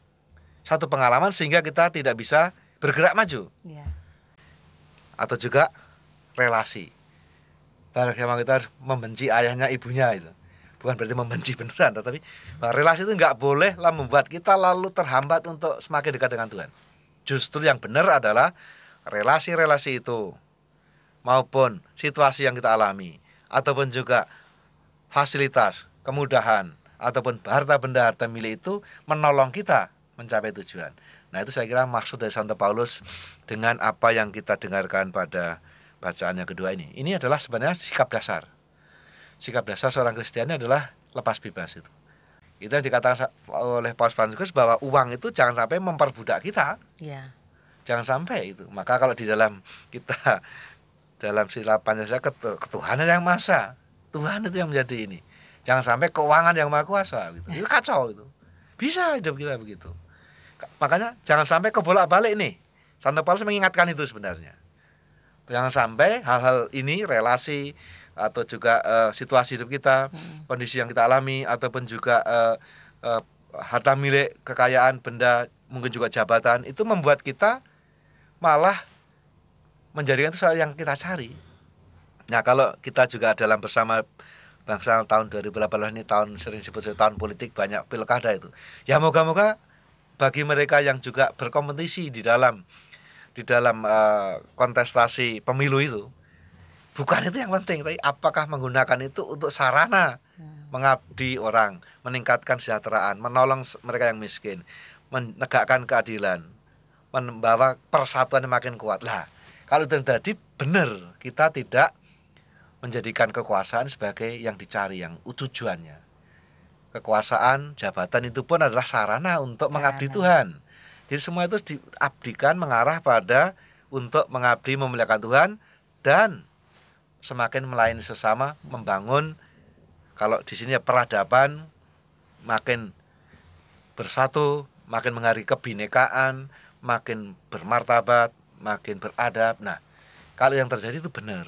Speaker 2: satu pengalaman sehingga kita tidak bisa bergerak maju ya. atau juga relasi bagaimana kita membenci ayahnya ibunya itu bukan berarti membenci beneran tetapi relasi itu nggak boleh lah membuat kita lalu terhambat untuk semakin dekat dengan Tuhan justru yang benar adalah relasi-relasi itu maupun situasi yang kita alami ataupun juga fasilitas, kemudahan ataupun harta benda harta milik itu menolong kita mencapai tujuan. Nah, itu saya kira maksud dari Santo Paulus dengan apa yang kita dengarkan pada bacaan yang kedua ini. Ini adalah sebenarnya sikap dasar. Sikap dasar seorang Kristen adalah lepas bebas itu. Itu yang dikatakan oleh Paus Fransiskus bahwa uang itu jangan sampai memperbudak kita. Ya. Jangan sampai itu. Maka kalau di dalam kita dalam sila Pancasila ketuhanan yang masa Tuhan itu yang menjadi ini jangan sampai keuangan yang maha kuasa gitu itu ya, kacau itu bisa hidup kita begitu makanya jangan sampai kebolak balik nih Santo Paulus mengingatkan itu sebenarnya jangan sampai hal-hal ini relasi atau juga uh, situasi hidup kita hmm. kondisi yang kita alami ataupun juga uh, uh, harta milik kekayaan benda mungkin juga jabatan itu membuat kita malah menjadikan itu soal yang kita cari. Nah kalau kita juga dalam bersama bangsa tahun 2018 ini tahun sering disebut tahun politik banyak pilkada itu. Ya moga-moga bagi mereka yang juga berkompetisi di dalam di dalam uh, kontestasi pemilu itu bukan itu yang penting tapi apakah menggunakan itu untuk sarana hmm. mengabdi orang meningkatkan kesejahteraan menolong mereka yang miskin menegakkan keadilan membawa persatuan yang makin kuat lah kalau terjadi benar kita tidak menjadikan kekuasaan sebagai yang dicari yang tujuannya. Kekuasaan, jabatan itu pun adalah sarana untuk sarana. mengabdi Tuhan. Jadi semua itu diabdikan mengarah pada untuk mengabdi memuliakan Tuhan dan semakin melayani sesama, membangun kalau di sini ya peradaban makin bersatu, makin menghargai kebinekaan, makin bermartabat, makin beradab. Nah, kalau yang terjadi itu benar.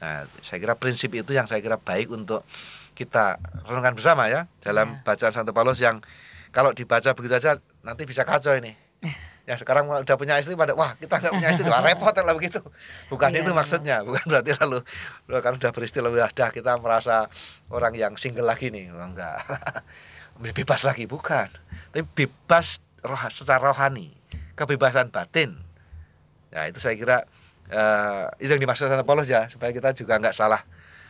Speaker 2: Nah, saya kira prinsip itu yang saya kira baik untuk kita renungkan bersama ya dalam ya. bacaan Santo Paulus yang kalau dibaca begitu saja nanti bisa kacau ini. Ya sekarang udah punya istri pada wah kita nggak punya istri wah repot lah begitu. Bukan ya, itu iya. maksudnya, bukan berarti lalu kan udah beristri udah dah kita merasa orang yang single lagi nih. Oh, enggak. [laughs] bebas lagi bukan. Tapi bebas roh, secara rohani, kebebasan batin Nah itu saya kira uh, itu yang dimaksud Santo Paulus ya supaya kita juga nggak salah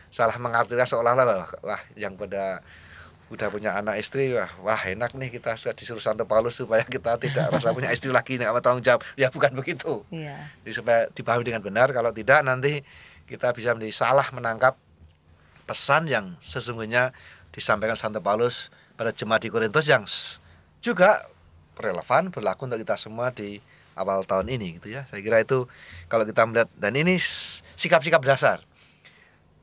Speaker 2: salah mengartikan seolah-olah bahwa wah yang pada udah punya anak istri wah, wah enak nih kita sudah disuruh Santo Paulus supaya kita tidak [laughs] rasa punya istri lagi nggak mau tanggung jawab ya bukan begitu yeah. jadi supaya dipahami dengan benar kalau tidak nanti kita bisa menjadi salah menangkap pesan yang sesungguhnya disampaikan Santo Paulus pada jemaat di Korintus yang juga relevan berlaku untuk kita semua di awal tahun ini gitu ya. Saya kira itu kalau kita melihat dan ini sikap-sikap dasar.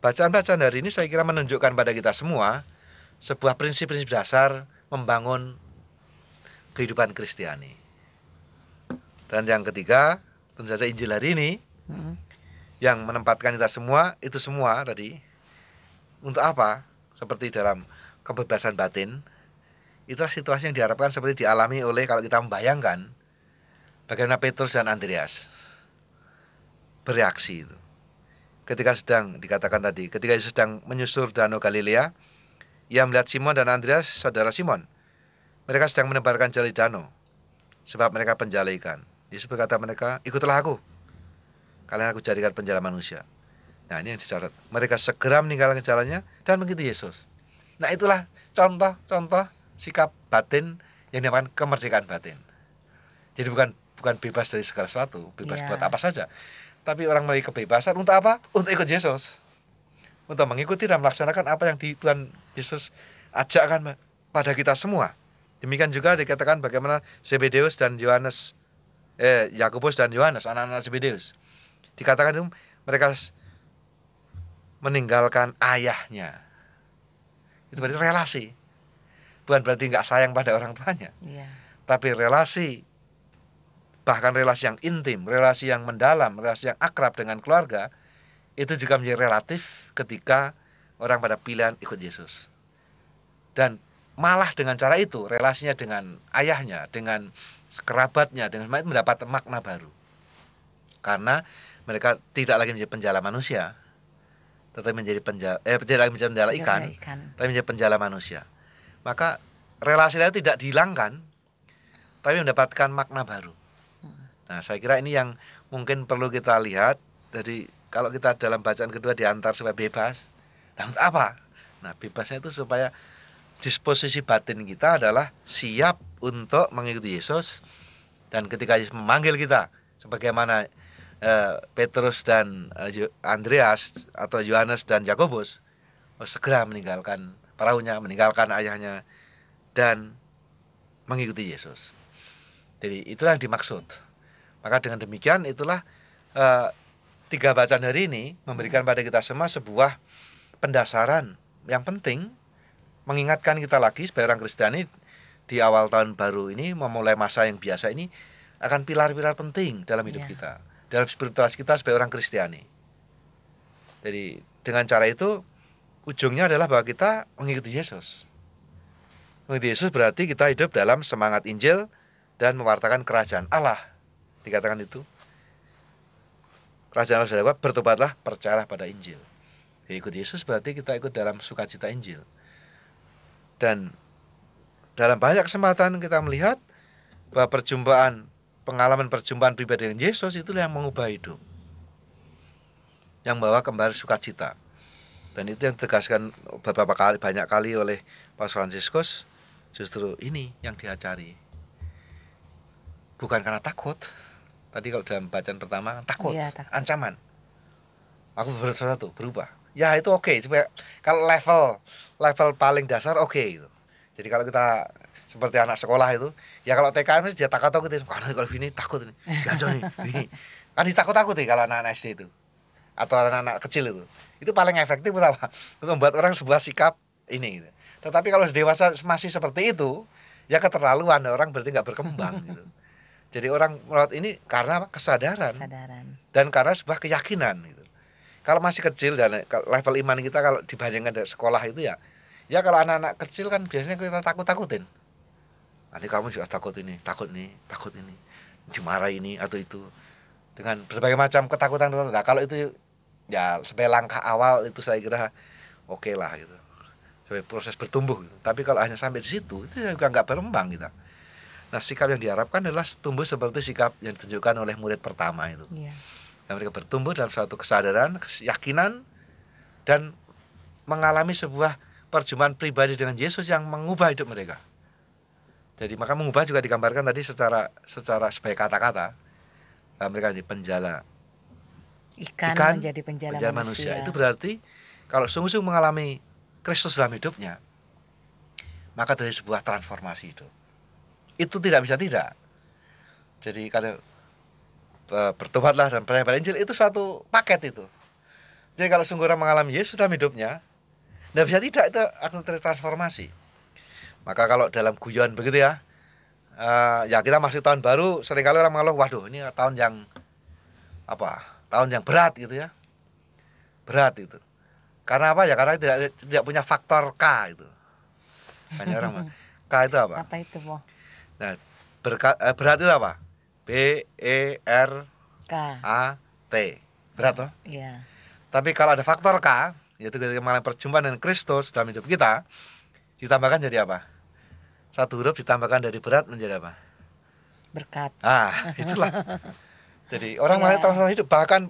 Speaker 2: Bacaan-bacaan hari ini saya kira menunjukkan pada kita semua sebuah prinsip-prinsip dasar membangun kehidupan Kristiani. Dan yang ketiga, tentu saja Injil hari ini hmm. yang menempatkan kita semua itu semua tadi untuk apa? Seperti dalam kebebasan batin. itu situasi yang diharapkan seperti dialami oleh kalau kita membayangkan Bagaimana Petrus dan Andreas bereaksi itu. Ketika sedang dikatakan tadi, ketika Yesus sedang menyusur Danau Galilea, ia melihat Simon dan Andreas, saudara Simon. Mereka sedang menebarkan jali danau, sebab mereka penjala ikan. Yesus berkata mereka, ikutlah aku. Kalian aku jadikan penjala manusia. Nah ini yang dicatat. Mereka segera meninggalkan jalannya dan mengikuti Yesus. Nah itulah contoh-contoh sikap batin yang dinamakan kemerdekaan batin. Jadi bukan bukan bebas dari segala sesuatu, bebas yeah. buat apa saja. Tapi orang memiliki kebebasan untuk apa? Untuk ikut Yesus. Untuk mengikuti dan melaksanakan apa yang di Tuhan Yesus ajakkan pada kita semua. Demikian juga dikatakan bagaimana Zebedeus dan Yohanes eh Yakobus dan Yohanes, anak-anak Zebedeus. Dikatakan itu mereka meninggalkan ayahnya. Itu berarti relasi. Bukan berarti nggak sayang pada orang tuanya. Yeah. Tapi relasi bahkan relasi yang intim, relasi yang mendalam, relasi yang akrab dengan keluarga itu juga menjadi relatif ketika orang pada pilihan ikut Yesus. Dan malah dengan cara itu relasinya dengan ayahnya, dengan kerabatnya, dengan mendapat makna baru. Karena mereka tidak lagi menjadi penjala manusia, tetapi menjadi penjala eh tidak lagi menjadi penjala ikan, ikan. tapi menjadi penjala manusia. Maka relasinya itu tidak dihilangkan, tapi mendapatkan makna baru. Nah, saya kira ini yang mungkin perlu kita lihat. Jadi kalau kita dalam bacaan kedua diantar supaya bebas, nah untuk apa? Nah, bebasnya itu supaya disposisi batin kita adalah siap untuk mengikuti Yesus dan ketika Yesus memanggil kita sebagaimana eh, Petrus dan eh, Andreas atau Yohanes dan Yakobus oh, segera meninggalkan perahunya, meninggalkan ayahnya dan mengikuti Yesus. Jadi itulah yang dimaksud. Maka dengan demikian itulah eh, tiga bacaan hari ini memberikan hmm. pada kita semua sebuah pendasaran yang penting mengingatkan kita lagi sebagai orang Kristiani di awal tahun baru ini memulai masa yang biasa ini akan pilar-pilar penting dalam hidup yeah. kita, dalam spiritualitas kita sebagai orang Kristiani. Jadi dengan cara itu ujungnya adalah bahwa kita mengikuti Yesus. Mengikuti Yesus berarti kita hidup dalam semangat Injil dan mewartakan kerajaan Allah dikatakan itu kerajaan Allah lewat bertobatlah percayalah pada Injil ya, ikut Yesus berarti kita ikut dalam sukacita Injil dan dalam banyak kesempatan kita melihat bahwa perjumpaan pengalaman perjumpaan pribadi dengan Yesus itu yang mengubah hidup yang membawa kembali sukacita dan itu yang tegaskan beberapa kali banyak kali oleh Paus Fransiskus justru ini yang diajari bukan karena takut tadi kalau dalam bacaan pertama takut, ya, takut. ancaman aku berusaha tuh berubah ya itu oke okay. supaya kalau level level paling dasar oke okay, gitu. jadi kalau kita seperti anak sekolah itu ya kalau TKM dia takut takut itu karena kalau ini takut ini gacor nih [laughs] ini kan ditakut takut nih kalau anak-anak SD itu atau anak-anak kecil itu itu paling efektif berapa membuat orang sebuah sikap ini gitu. tetapi kalau dewasa masih seperti itu ya keterlaluan orang berarti nggak berkembang gitu jadi orang merawat ini karena apa? Kesadaran, kesadaran dan karena sebuah keyakinan gitu. Kalau masih kecil dan level iman kita kalau dibandingkan dari sekolah itu ya, ya kalau anak-anak kecil kan biasanya kita takut-takutin. Nanti kamu juga takut ini, takut ini, takut ini, dimarah ini atau itu dengan berbagai macam ketakutan. Nah kalau itu ya sebagai langkah awal itu saya kira oke okay lah gitu sebagai proses bertumbuh gitu. tapi kalau hanya sampai di situ itu juga nggak berkembang kita gitu Nah, sikap yang diharapkan adalah tumbuh seperti sikap yang ditunjukkan oleh murid pertama itu. Yeah. mereka bertumbuh dalam suatu kesadaran, keyakinan, dan mengalami sebuah perjumpaan pribadi dengan Yesus yang mengubah hidup mereka. Jadi maka mengubah juga digambarkan tadi secara secara sebagai kata-kata nah, mereka menjadi penjala
Speaker 1: ikan, ikan menjadi penjala, penjala manusia. manusia. Itu
Speaker 2: berarti kalau sungguh-sungguh mengalami Kristus dalam hidupnya, maka dari sebuah transformasi itu itu tidak bisa tidak jadi kalau e, bertobatlah dan percaya pada Injil itu satu paket itu jadi kalau sungguh orang mengalami Yesus dalam hidupnya tidak bisa tidak itu akan tertransformasi maka kalau dalam guyon begitu ya e, ya kita masih tahun baru seringkali orang mengeluh waduh ini tahun yang apa tahun yang berat gitu ya berat itu karena apa ya karena tidak tidak punya faktor K itu banyak orang [laughs] K itu apa apa itu Nah, berka, eh, berat itu apa? B E R K A T. Berat toh? Iya. Tapi kalau ada faktor K, yaitu ketika perjumpaan dengan Kristus dalam hidup kita, ditambahkan jadi apa? Satu huruf ditambahkan dari berat menjadi apa? Berkat. Ah, [laughs] itulah. jadi orang yeah. mengalami hidup bahkan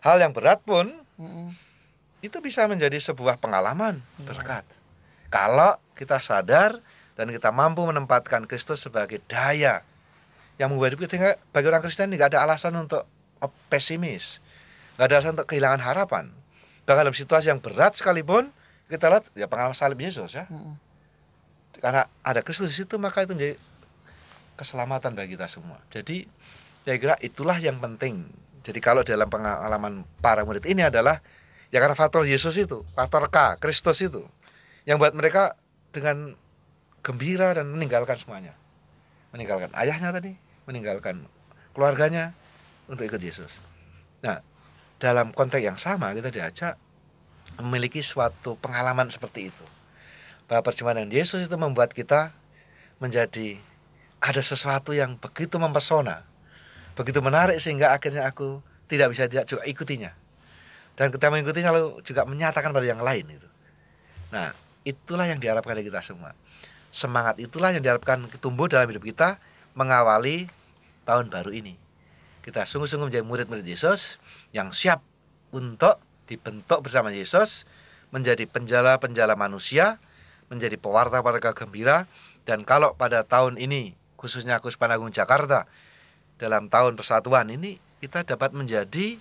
Speaker 2: hal yang berat pun mm -mm. itu bisa menjadi sebuah pengalaman yeah. berkat. Kalau kita sadar dan kita mampu menempatkan Kristus sebagai daya yang membuat kita bagi orang Kristen nggak ada alasan untuk pesimis, gak ada alasan untuk kehilangan harapan. Bahkan dalam situasi yang berat sekalipun kita lihat ya pengalaman salib Yesus ya, karena ada Kristus di situ maka itu menjadi keselamatan bagi kita semua. Jadi saya kira itulah yang penting. Jadi kalau dalam pengalaman para murid ini adalah ya karena faktor Yesus itu, faktor K, Kristus itu yang buat mereka dengan gembira dan meninggalkan semuanya. Meninggalkan ayahnya tadi, meninggalkan keluarganya untuk ikut Yesus. Nah, dalam konteks yang sama kita diajak memiliki suatu pengalaman seperti itu. Bahwa perjumpaan dengan Yesus itu membuat kita menjadi ada sesuatu yang begitu mempesona, begitu menarik sehingga akhirnya aku tidak bisa tidak juga ikutinya. Dan kita mengikutinya lalu juga menyatakan pada yang lain itu. Nah, itulah yang diharapkan dari kita semua. Semangat itulah yang diharapkan tumbuh dalam hidup kita mengawali tahun baru ini. Kita sungguh-sungguh menjadi murid-murid Yesus yang siap untuk dibentuk bersama Yesus menjadi penjala-penjala manusia, menjadi pewarta-pewarta gembira dan kalau pada tahun ini khususnya Gus Panagung Jakarta dalam tahun persatuan ini kita dapat menjadi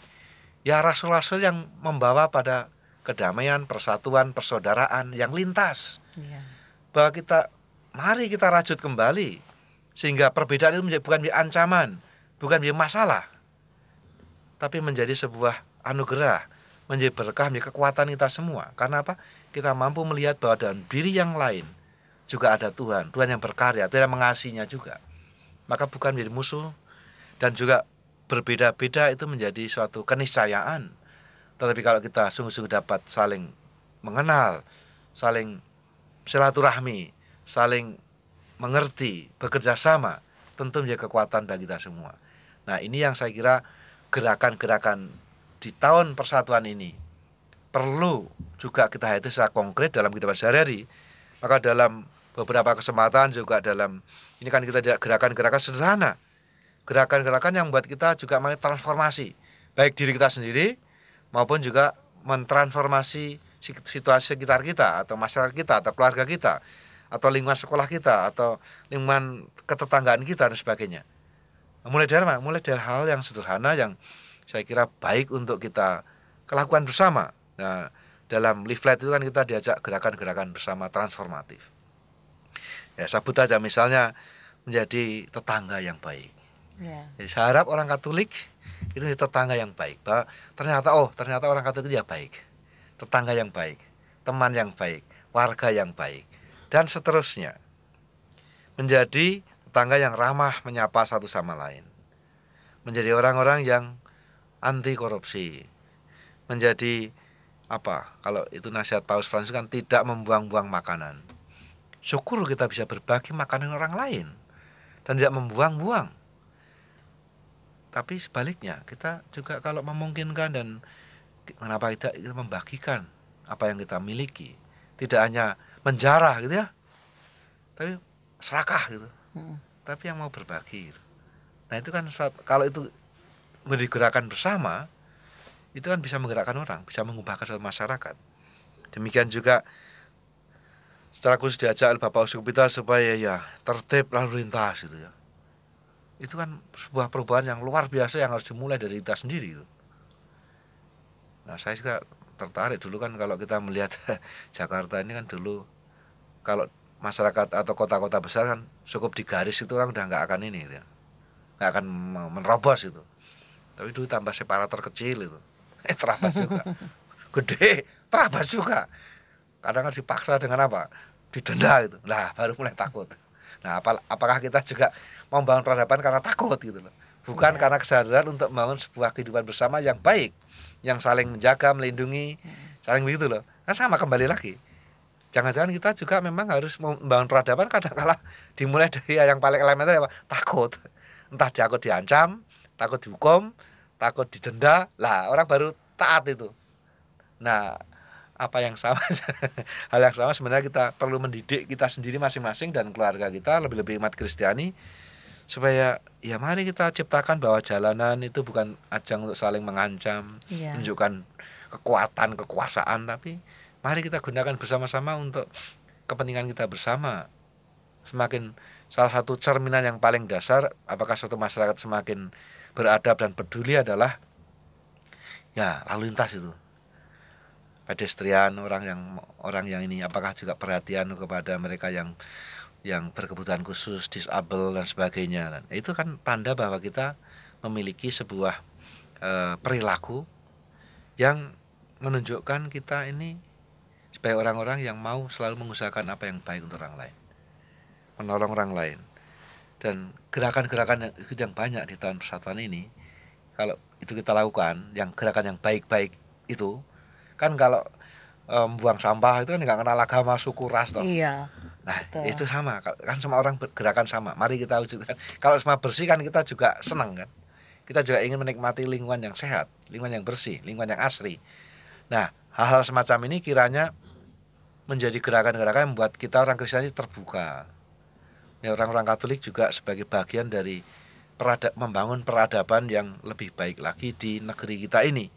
Speaker 2: ya rasul-rasul yang membawa pada kedamaian, persatuan, persaudaraan yang lintas. Iya. Bahwa kita Mari kita rajut kembali sehingga perbedaan itu menjadi, bukan menjadi ancaman, bukan menjadi masalah, tapi menjadi sebuah anugerah, menjadi berkah, menjadi kekuatan kita semua. Karena apa? Kita mampu melihat bahwa dalam diri yang lain juga ada Tuhan, Tuhan yang berkarya, Tuhan yang mengasihinya juga. Maka bukan menjadi musuh dan juga berbeda-beda itu menjadi suatu keniscayaan. Tetapi kalau kita sungguh-sungguh dapat saling mengenal, saling silaturahmi, saling mengerti, bekerja sama, tentu menjadi kekuatan bagi kita semua. Nah, ini yang saya kira gerakan-gerakan di tahun persatuan ini perlu juga kita hadir secara konkret dalam kehidupan sehari-hari. Maka dalam beberapa kesempatan juga dalam ini kan kita gerakan-gerakan sederhana. Gerakan-gerakan yang membuat kita juga transformasi baik diri kita sendiri maupun juga mentransformasi situasi sekitar kita atau masyarakat kita atau keluarga kita atau lingkungan sekolah kita atau lingkungan ketetanggaan kita dan sebagainya. Mulai dari mana? Mulai dari hal yang sederhana yang saya kira baik untuk kita kelakuan bersama. Nah, dalam leaflet itu kan kita diajak gerakan-gerakan bersama transformatif. Ya, sebut aja misalnya menjadi tetangga yang baik. Yeah. Jadi saya harap orang Katolik itu menjadi tetangga yang baik. Bah, ternyata oh, ternyata orang Katolik dia baik. Tetangga yang baik, teman yang baik, warga yang baik dan seterusnya. Menjadi tetangga yang ramah menyapa satu sama lain. Menjadi orang-orang yang anti korupsi. Menjadi apa? Kalau itu nasihat Paus Fransiskus kan tidak membuang-buang makanan. Syukur kita bisa berbagi makanan orang lain dan tidak membuang-buang. Tapi sebaliknya, kita juga kalau memungkinkan dan kenapa kita membagikan apa yang kita miliki. Tidak hanya menjarah gitu ya tapi serakah gitu hmm. tapi yang mau berbagi gitu. nah itu kan suatu, kalau itu digerakkan bersama itu kan bisa menggerakkan orang bisa mengubahkan satu masyarakat demikian juga secara khusus diajak oleh Bapak Uskup kita supaya ya tertib lalu lintas gitu ya itu kan sebuah perubahan yang luar biasa yang harus dimulai dari kita sendiri. Gitu. Nah saya juga tertarik dulu kan kalau kita melihat [laughs] Jakarta ini kan dulu kalau masyarakat atau kota-kota besar kan cukup digaris itu orang udah nggak akan ini gitu ya. nggak akan menerobos itu tapi dulu tambah separator kecil itu [laughs] eh terabas juga [laughs] gede terabas juga kadang kan dipaksa dengan apa didenda itu lah baru mulai takut nah apal apakah kita juga membangun peradaban karena takut gitu loh bukan ya. karena kesadaran untuk membangun sebuah kehidupan bersama yang baik yang saling menjaga melindungi hmm. saling begitu loh nah sama kembali lagi jangan-jangan kita juga memang harus membangun peradaban kadang-kala dimulai dari yang paling elementer apa takut entah takut diancam takut dihukum takut didenda lah orang baru taat itu nah apa yang sama [laughs] hal yang sama sebenarnya kita perlu mendidik kita sendiri masing-masing dan keluarga kita lebih-lebih umat Kristiani supaya ya mari kita ciptakan bahwa jalanan itu bukan ajang untuk saling mengancam, yeah. menunjukkan kekuatan, kekuasaan, tapi mari kita gunakan bersama-sama untuk kepentingan kita bersama. Semakin salah satu cerminan yang paling dasar apakah suatu masyarakat semakin beradab dan peduli adalah ya lalu lintas itu pedestrian orang yang orang yang ini apakah juga perhatian kepada mereka yang yang berkebutuhan khusus, disabel dan sebagainya. Dan itu kan tanda bahwa kita memiliki sebuah e, perilaku yang menunjukkan kita ini sebagai orang-orang yang mau selalu mengusahakan apa yang baik untuk orang lain, menolong orang lain. Dan gerakan-gerakan yang banyak di tahun persatuan ini, kalau itu kita lakukan, yang gerakan yang baik-baik itu, kan kalau eh, membuang um, sampah itu kan nggak kenal agama, suku, ras, toh.
Speaker 1: Iya Nah, Betul. itu
Speaker 2: sama kan semua orang bergerakan sama. Mari kita wujudkan. [laughs] Kalau semua bersih kan kita juga senang kan. Kita juga ingin menikmati lingkungan yang sehat, lingkungan yang bersih, lingkungan yang asri. Nah, hal-hal semacam ini kiranya menjadi gerakan-gerakan yang membuat kita orang Kristen ini terbuka. Ya, orang-orang Katolik juga sebagai bagian dari peradab, membangun peradaban yang lebih baik lagi di negeri kita ini.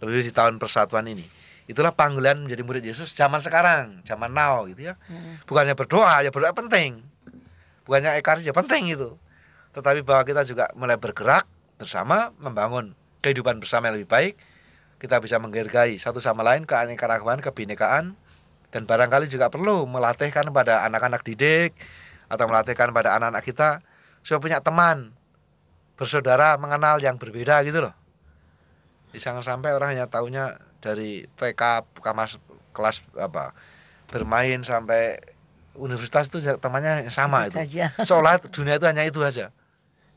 Speaker 2: Lebih di tahun persatuan ini. Itulah panggilan menjadi murid Yesus zaman sekarang, zaman now gitu ya. Hmm. Bukannya berdoa, ya berdoa penting. Bukannya ekaris ya penting itu. Tetapi bahwa kita juga mulai bergerak bersama membangun kehidupan bersama yang lebih baik. Kita bisa menghargai satu sama lain keanekaragaman, kebinekaan dan barangkali juga perlu melatihkan pada anak-anak didik atau melatihkan pada anak-anak kita supaya punya teman bersaudara mengenal yang berbeda gitu loh. Jangan sampai orang hanya taunya dari TK kelas kelas apa bermain sampai universitas itu temannya yang sama itu. itu. [laughs] sholat dunia itu hanya itu aja.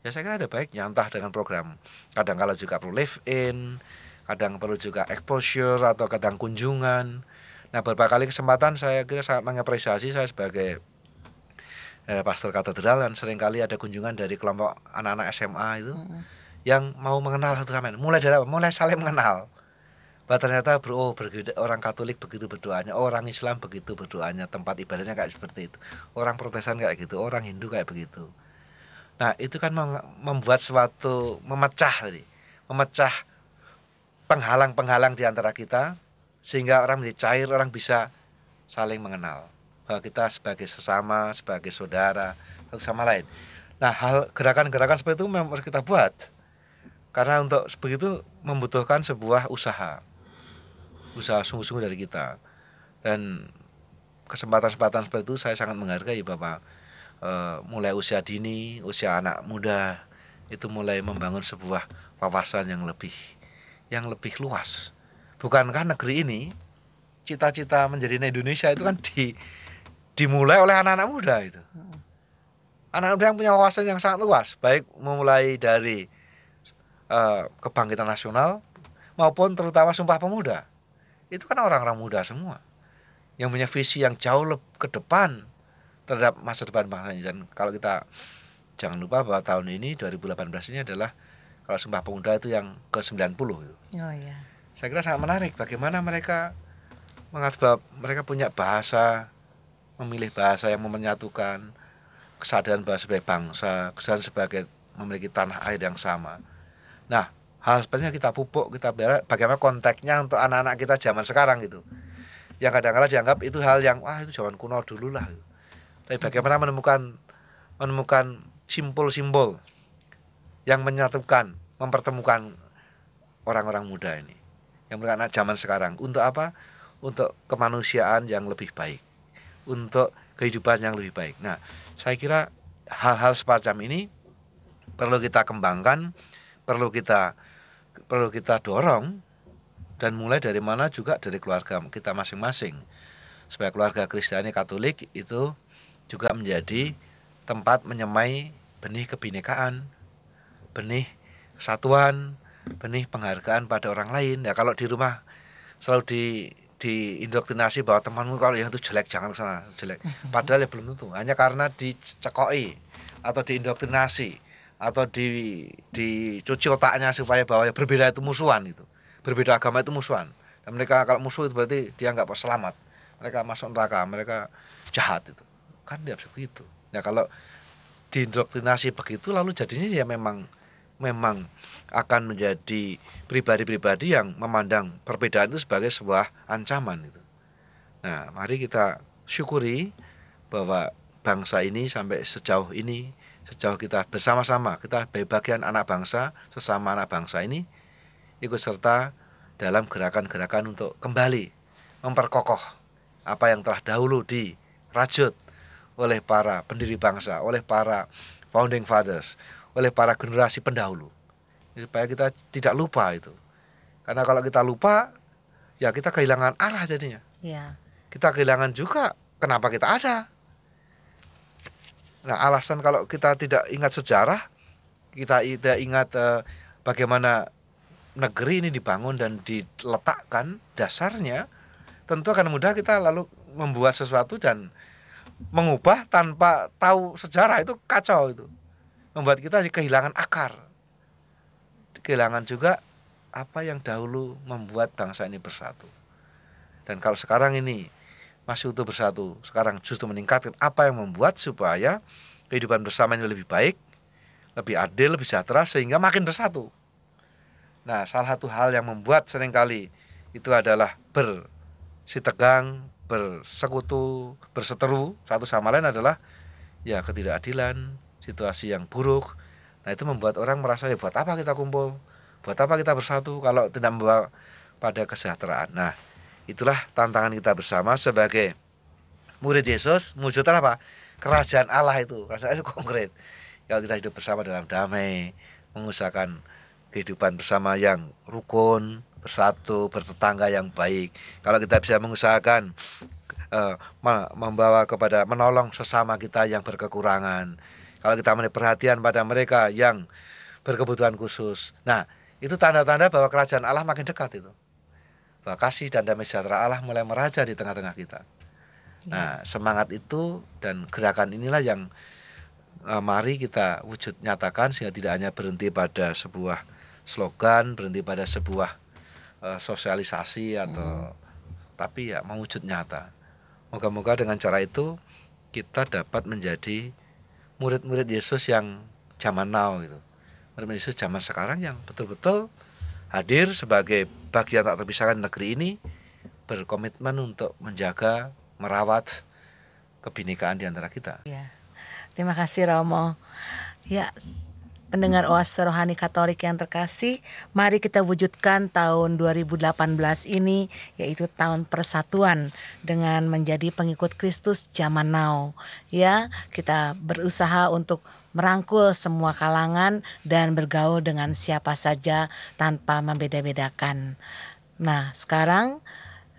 Speaker 2: Ya saya kira ada baik nyantah dengan program. Kadang kalau juga perlu live in, kadang perlu juga exposure atau kadang kunjungan. Nah, beberapa kali kesempatan saya kira sangat mengapresiasi saya sebagai eh, pastor katedral dan sering kali ada kunjungan dari kelompok anak-anak SMA itu -hmm. yang mau mengenal satu sama lain. Mulai dari apa? Mulai saling mengenal. Bah, ternyata bro oh, begitu, orang Katolik begitu berdoanya, orang Islam begitu berdoanya, tempat ibadahnya kayak seperti itu, orang Protestan kayak gitu, orang Hindu kayak begitu. Nah itu kan membuat suatu memecah tadi, memecah penghalang-penghalang di antara kita sehingga orang menjadi cair, orang bisa saling mengenal bahwa kita sebagai sesama, sebagai saudara satu sama lain. Nah hal gerakan-gerakan seperti itu memang harus kita buat karena untuk begitu membutuhkan sebuah usaha usaha sungguh-sungguh dari kita dan kesempatan-kesempatan seperti itu saya sangat menghargai bapak e, mulai usia dini usia anak muda itu mulai membangun sebuah wawasan yang lebih yang lebih luas bukankah negeri ini cita-cita menjadi Indonesia itu kan di dimulai oleh anak-anak muda itu anak muda yang punya wawasan yang sangat luas baik memulai dari e, kebangkitan nasional maupun terutama sumpah pemuda itu kan orang-orang muda semua yang punya visi yang jauh ke depan terhadap masa depan ini dan kalau kita jangan lupa bahwa tahun ini 2018 ini adalah kalau sembah Pemuda itu yang ke-90 itu. Oh iya. Saya kira sangat menarik bagaimana mereka mengatakan mereka punya bahasa memilih bahasa yang menyatukan kesadaran bahasa sebagai bangsa, kesadaran sebagai memiliki tanah air yang sama. Nah, hal sebenarnya kita pupuk kita berak bagaimana konteksnya untuk anak-anak kita zaman sekarang gitu yang kadang-kadang dianggap itu hal yang wah itu zaman kuno dulu lah tapi bagaimana menemukan menemukan simbol-simbol yang menyatukan mempertemukan orang-orang muda ini yang mereka anak zaman sekarang untuk apa untuk kemanusiaan yang lebih baik untuk kehidupan yang lebih baik nah saya kira hal-hal semacam ini perlu kita kembangkan perlu kita perlu kita dorong dan mulai dari mana juga dari keluarga kita masing-masing. Supaya keluarga Kristiani Katolik itu juga menjadi tempat menyemai benih kebinekaan, benih kesatuan, benih penghargaan pada orang lain. Ya kalau di rumah selalu di diindoktrinasi bahwa temanmu kalau yang itu jelek jangan kesana jelek. Padahal ya belum tentu. Hanya karena dicekoi atau diindoktrinasi atau di dicuci otaknya supaya bahwa berbeda itu musuhan itu berbeda agama itu musuhan dan mereka kalau musuh itu berarti dia nggak selamat mereka masuk neraka mereka jahat itu kan dia begitu ya kalau diindoktrinasi begitu lalu jadinya ya memang memang akan menjadi pribadi-pribadi yang memandang perbedaan itu sebagai sebuah ancaman itu nah mari kita syukuri bahwa bangsa ini sampai sejauh ini sejauh kita bersama-sama kita bagian anak bangsa sesama anak bangsa ini ikut serta dalam gerakan-gerakan untuk kembali memperkokoh apa yang telah dahulu dirajut oleh para pendiri bangsa, oleh para founding fathers, oleh para generasi pendahulu. Supaya kita tidak lupa itu. Karena kalau kita lupa, ya kita kehilangan arah jadinya. Ya. Kita kehilangan juga kenapa kita ada. Nah, alasan kalau kita tidak ingat sejarah, kita tidak ingat uh, bagaimana negeri ini dibangun dan diletakkan dasarnya, tentu akan mudah kita lalu membuat sesuatu dan mengubah tanpa tahu sejarah itu kacau itu. Membuat kita kehilangan akar. Kehilangan juga apa yang dahulu membuat bangsa ini bersatu. Dan kalau sekarang ini masih utuh bersatu. Sekarang justru meningkatkan apa yang membuat supaya kehidupan bersama ini lebih baik, lebih adil, lebih sejahtera sehingga makin bersatu. Nah, salah satu hal yang membuat seringkali itu adalah bersitegang, bersekutu, berseteru satu sama lain adalah ya ketidakadilan, situasi yang buruk. Nah, itu membuat orang merasa ya buat apa kita kumpul? Buat apa kita bersatu kalau tidak membawa pada kesejahteraan? Nah, Itulah tantangan kita bersama sebagai murid Yesus mewujudkan apa? Kerajaan Allah itu. Kerajaan Allah itu konkret. Kalau kita hidup bersama dalam damai, mengusahakan kehidupan bersama yang rukun, bersatu, bertetangga yang baik. Kalau kita bisa mengusahakan uh, membawa kepada menolong sesama kita yang berkekurangan. Kalau kita menaruh perhatian pada mereka yang berkebutuhan khusus. Nah, itu tanda-tanda bahwa kerajaan Allah makin dekat itu bahwa kasih dan damai sejahtera Allah mulai meraja di tengah-tengah kita. Ya. Nah, semangat itu dan gerakan inilah yang uh, mari kita wujud nyatakan sehingga tidak hanya berhenti pada sebuah slogan, berhenti pada sebuah uh, sosialisasi atau hmm. tapi ya mewujud nyata. Moga-moga dengan cara itu kita dapat menjadi murid-murid Yesus yang zaman now gitu. Murid Yesus zaman sekarang yang betul-betul hadir sebagai bagian tak terpisahkan negeri ini berkomitmen untuk menjaga merawat kebinekaan di antara kita.
Speaker 1: Ya. Terima kasih Romo. Ya, Pendengar hmm. Oase Rohani Katolik yang terkasih, mari kita wujudkan tahun 2018 ini yaitu tahun persatuan dengan menjadi pengikut Kristus zaman now. Ya, kita berusaha untuk merangkul semua kalangan dan bergaul dengan siapa saja tanpa membeda-bedakan. Nah, sekarang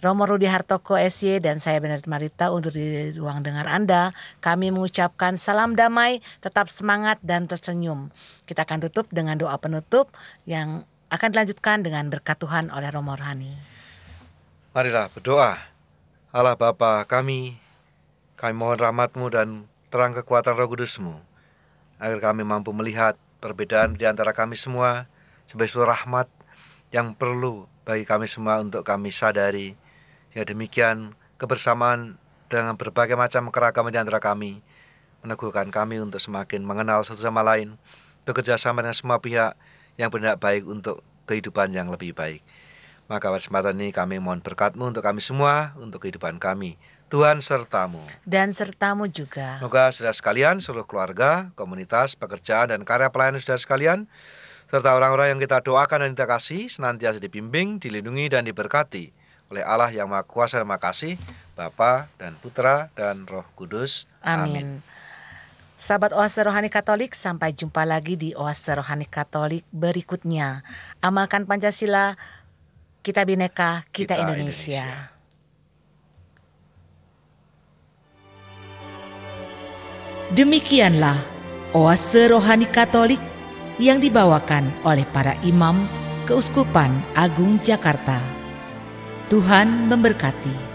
Speaker 1: Romo Rudi Hartoko SY dan saya Benedikt Marita untuk di ruang dengar Anda. Kami mengucapkan salam damai, tetap semangat dan tersenyum. Kita akan tutup dengan doa penutup yang akan dilanjutkan dengan berkat Tuhan oleh Romo Rohani.
Speaker 2: Marilah berdoa. Allah Bapa kami, kami mohon rahmatmu dan terang kekuatan roh kudusmu, agar kami mampu melihat perbedaan di antara kami semua sebagai suatu rahmat yang perlu bagi kami semua untuk kami sadari Ya demikian kebersamaan dengan berbagai macam keragaman di antara kami meneguhkan kami untuk semakin mengenal satu sama lain, bekerja sama dengan semua pihak yang berniat baik untuk kehidupan yang lebih baik. Maka pada kesempatan ini kami mohon berkatmu untuk kami semua, untuk kehidupan kami. Tuhan sertamu.
Speaker 1: Dan sertamu juga.
Speaker 2: Semoga sudah sekalian, seluruh keluarga, komunitas, pekerjaan, dan karya pelayanan sudah sekalian, serta orang-orang yang kita doakan dan kita kasih, senantiasa dibimbing, dilindungi, dan diberkati oleh Allah yang Maha Kuasa dan Maha Kasih, Bapa dan Putra dan Roh Kudus. Amin. Amin.
Speaker 1: Sahabat Oase Rohani Katolik, sampai jumpa lagi di Oase Rohani Katolik berikutnya. Amalkan Pancasila, kita bineka, kita, kita Indonesia. Indonesia. Demikianlah Oase Rohani Katolik yang dibawakan oleh para imam Keuskupan Agung Jakarta. Tuhan memberkati.